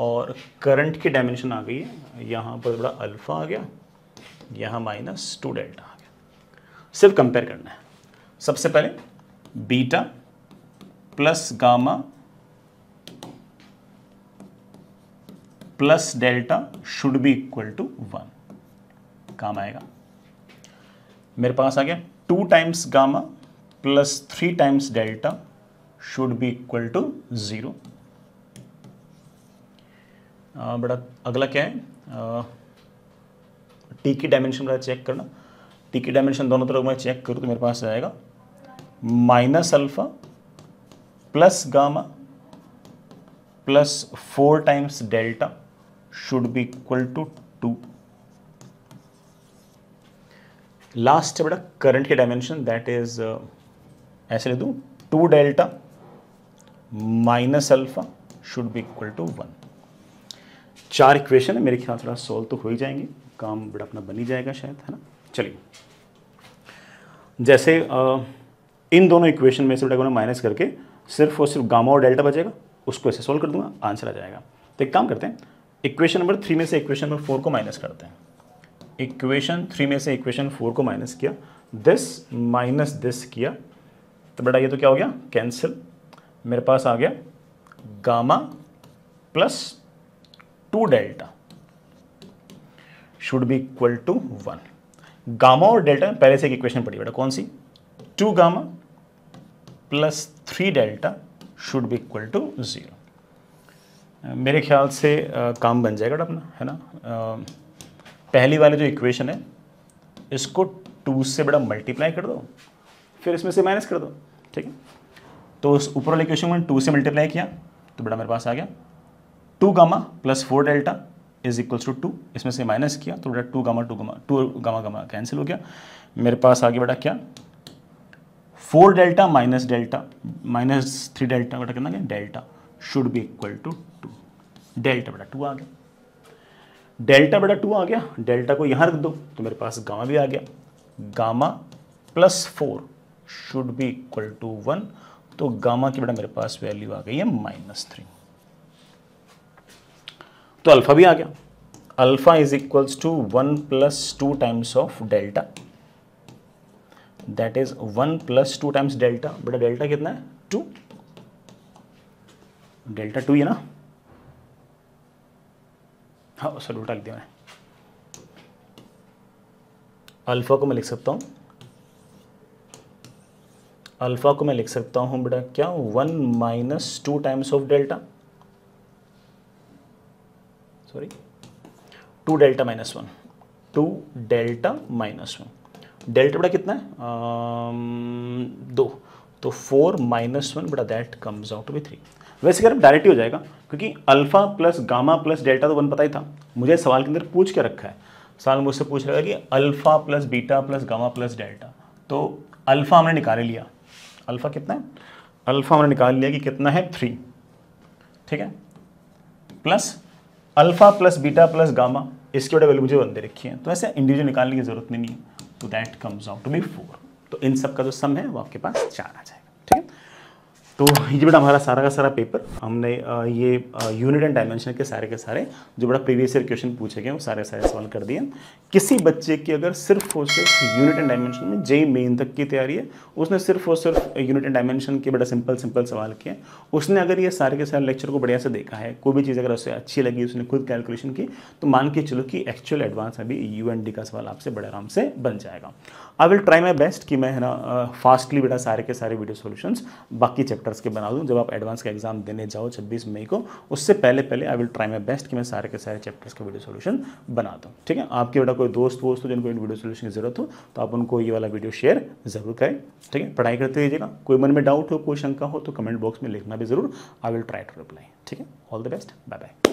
और करंट की डायमेंशन आ गई है यहां पर थोड़ा अल्फा आ गया यहां माइनस टू डेल्टा आ गया सिर्फ कंपेयर करना है सबसे पहले beta plus gamma plus delta should be equal to one काम आएगा मेरे पास आ गया two times gamma plus three times delta should be equal to zero बड़ा अगला क्या है टी की डायमेंशन बड़ा चेक करना टी की डायमेंशन दोनों तरफ मैं चेक करूँ तो मेरे पास आएगा minus alpha plus gamma plus four times delta should be equal to two last है बेटा करंट के डायमेंशन दैट इज ऐसे ले दू two delta minus alpha should be equal to one चार इक्वेशन है मेरे ख्याल थोड़ा सॉल्व तो हो ही जाएंगे काम बड़ा अपना बन ही जाएगा शायद है ना चलिए जैसे आ, इन दोनों इक्वेशन में से बेटा माइनस करके सिर्फ और सिर्फ गामा और डेल्टा बचेगा उसको ऐसे सोल्व कर दूंगा आंसर आ जाएगा तो एक काम करते हैं इक्वेशन नंबर थ्री में से इक्वेशन नंबर फोर को माइनस करते हैं इक्वेशन थ्री में से इक्वेशन फोर को माइनस किया दिस माइनस दिस किया तो बेटा ये तो क्या हो गया कैंसिल मेरे पास आ गया gamma plus two delta should be equal to one gamma और डेल्टा पहले से एक इक्वेशन पड़ी बेटा कौन सी two gamma plus three delta should be equal to zero मेरे ख्याल से आ, काम बन जाएगा अपना है ना आ, पहली वाली जो इक्वेशन है इसको टू से बड़ा मल्टीप्लाई कर दो फिर इसमें से माइनस कर दो ठीक है तो उस ऊपर वाले इक्वेशन में टू से मल्टीप्लाई किया तो बड़ा मेरे पास आ गया two gamma plus four delta is equals to two इसमें से माइनस किया तो बेटा two gamma two gamma two gamma gamma cancel हो गया मेरे पास आगे बेटा क्या four delta minus delta minus three delta बेटा कितना delta should be equal to two delta बेटा टू आ गया डेल्टा बेटा टू आ गया डेल्टा को यहां रख दो तो मेरे पास गामा भी आ गया gamma plus four should be equal to one तो गामा की बेटा मेरे पास वैल्यू आ गई है माइनस थ्री तो अल्फा भी आ गया alpha is equals to one plus two times of delta that is one plus two times delta बेटा डेल्टा कितना है टू डेल्टा टू है ना हाँ सॉरी उल्टा लिख दिया मैं अल्फ़ा को मैं लिख सकता हूँ अल्फ़ा को मैं लिख सकता हूँ बेटा क्या one minus two times of delta sorry two delta minus one two delta minus one delta बेटा कितना है आ, दो तो four minus one but that comes out to be three वैसे अगर डायरेक्ट ही हो जाएगा क्योंकि alpha plus gamma plus delta तो वन पता ही था मुझे सवाल के अंदर पूछ के रखा है सवाल मुझसे पूछ रहा है कि alpha plus beta plus gamma plus delta तो अल्फा हमने निकाल लिया अल्फा कितना है अल्फा हमने निकाल लिया कि कितना है थ्री ठीक है plus alpha plus beta plus gamma इसके वैल्यू मुझे वन रखी है तो ऐसे इंडिविजुअल निकालने की जरूरत नहीं है तो that comes out to be four तो इन सब का जो सम है वो आपके पास चार आ जाएगा ठीक है तो ये बेटा हमारा सारा का सारा पेपर हमने ये यूनिट एंड डायमेंशन के सारे के सारे जो बड़ा प्रीवियस ईयर क्वेश्चन पूछे गए वो सारे सारे सॉल्व कर दिए किसी बच्चे की अगर सिर्फ और सिर्फ यूनिट एंड डायमेंशन में जय मेन तक की तैयारी है उसने सिर्फ और सिर्फ यूनिट एंड डायमेंशन के बड़ा सिंपल सिंपल सवाल किए उसने अगर ये सारे के सारे लेक्चर को बढ़िया से देखा है कोई भी चीज़ अगर उससे अच्छी लगी उसने खुद कैलकुलेशन की तो मान के चलो कि एक्चुअल एडवांस अभी यू का सवाल आपसे बड़े आराम से बन जाएगा I will try my best कि मैं है ना फास्टली बेटा सारे के सारे वीडियो सॉल्यूशंस बाकी चैप्टर्स के बना दूँ जब आप एडवांस का एग्जाम देने जाओ छब्बीस मई को उससे पहले पहले I will try my best कि मैं सारे के सारे चैप्टर्स के वीडियो सोल्यूशन बना दूँ ठीक है आपके बेटा कोई दोस्त वोस्त हो जिनको इन वीडियो सोल्यूशन की जरूरत हो तो आप उनको ये वाला वीडियो शेयर जरूर करें ठीक है पढ़ाई करते रहिएगा कोई मन में डाउट हो कोई शंका हो तो कमेंट बॉक्स में लिखना भी जरूर I will try to reply ठीक है all the best bye bye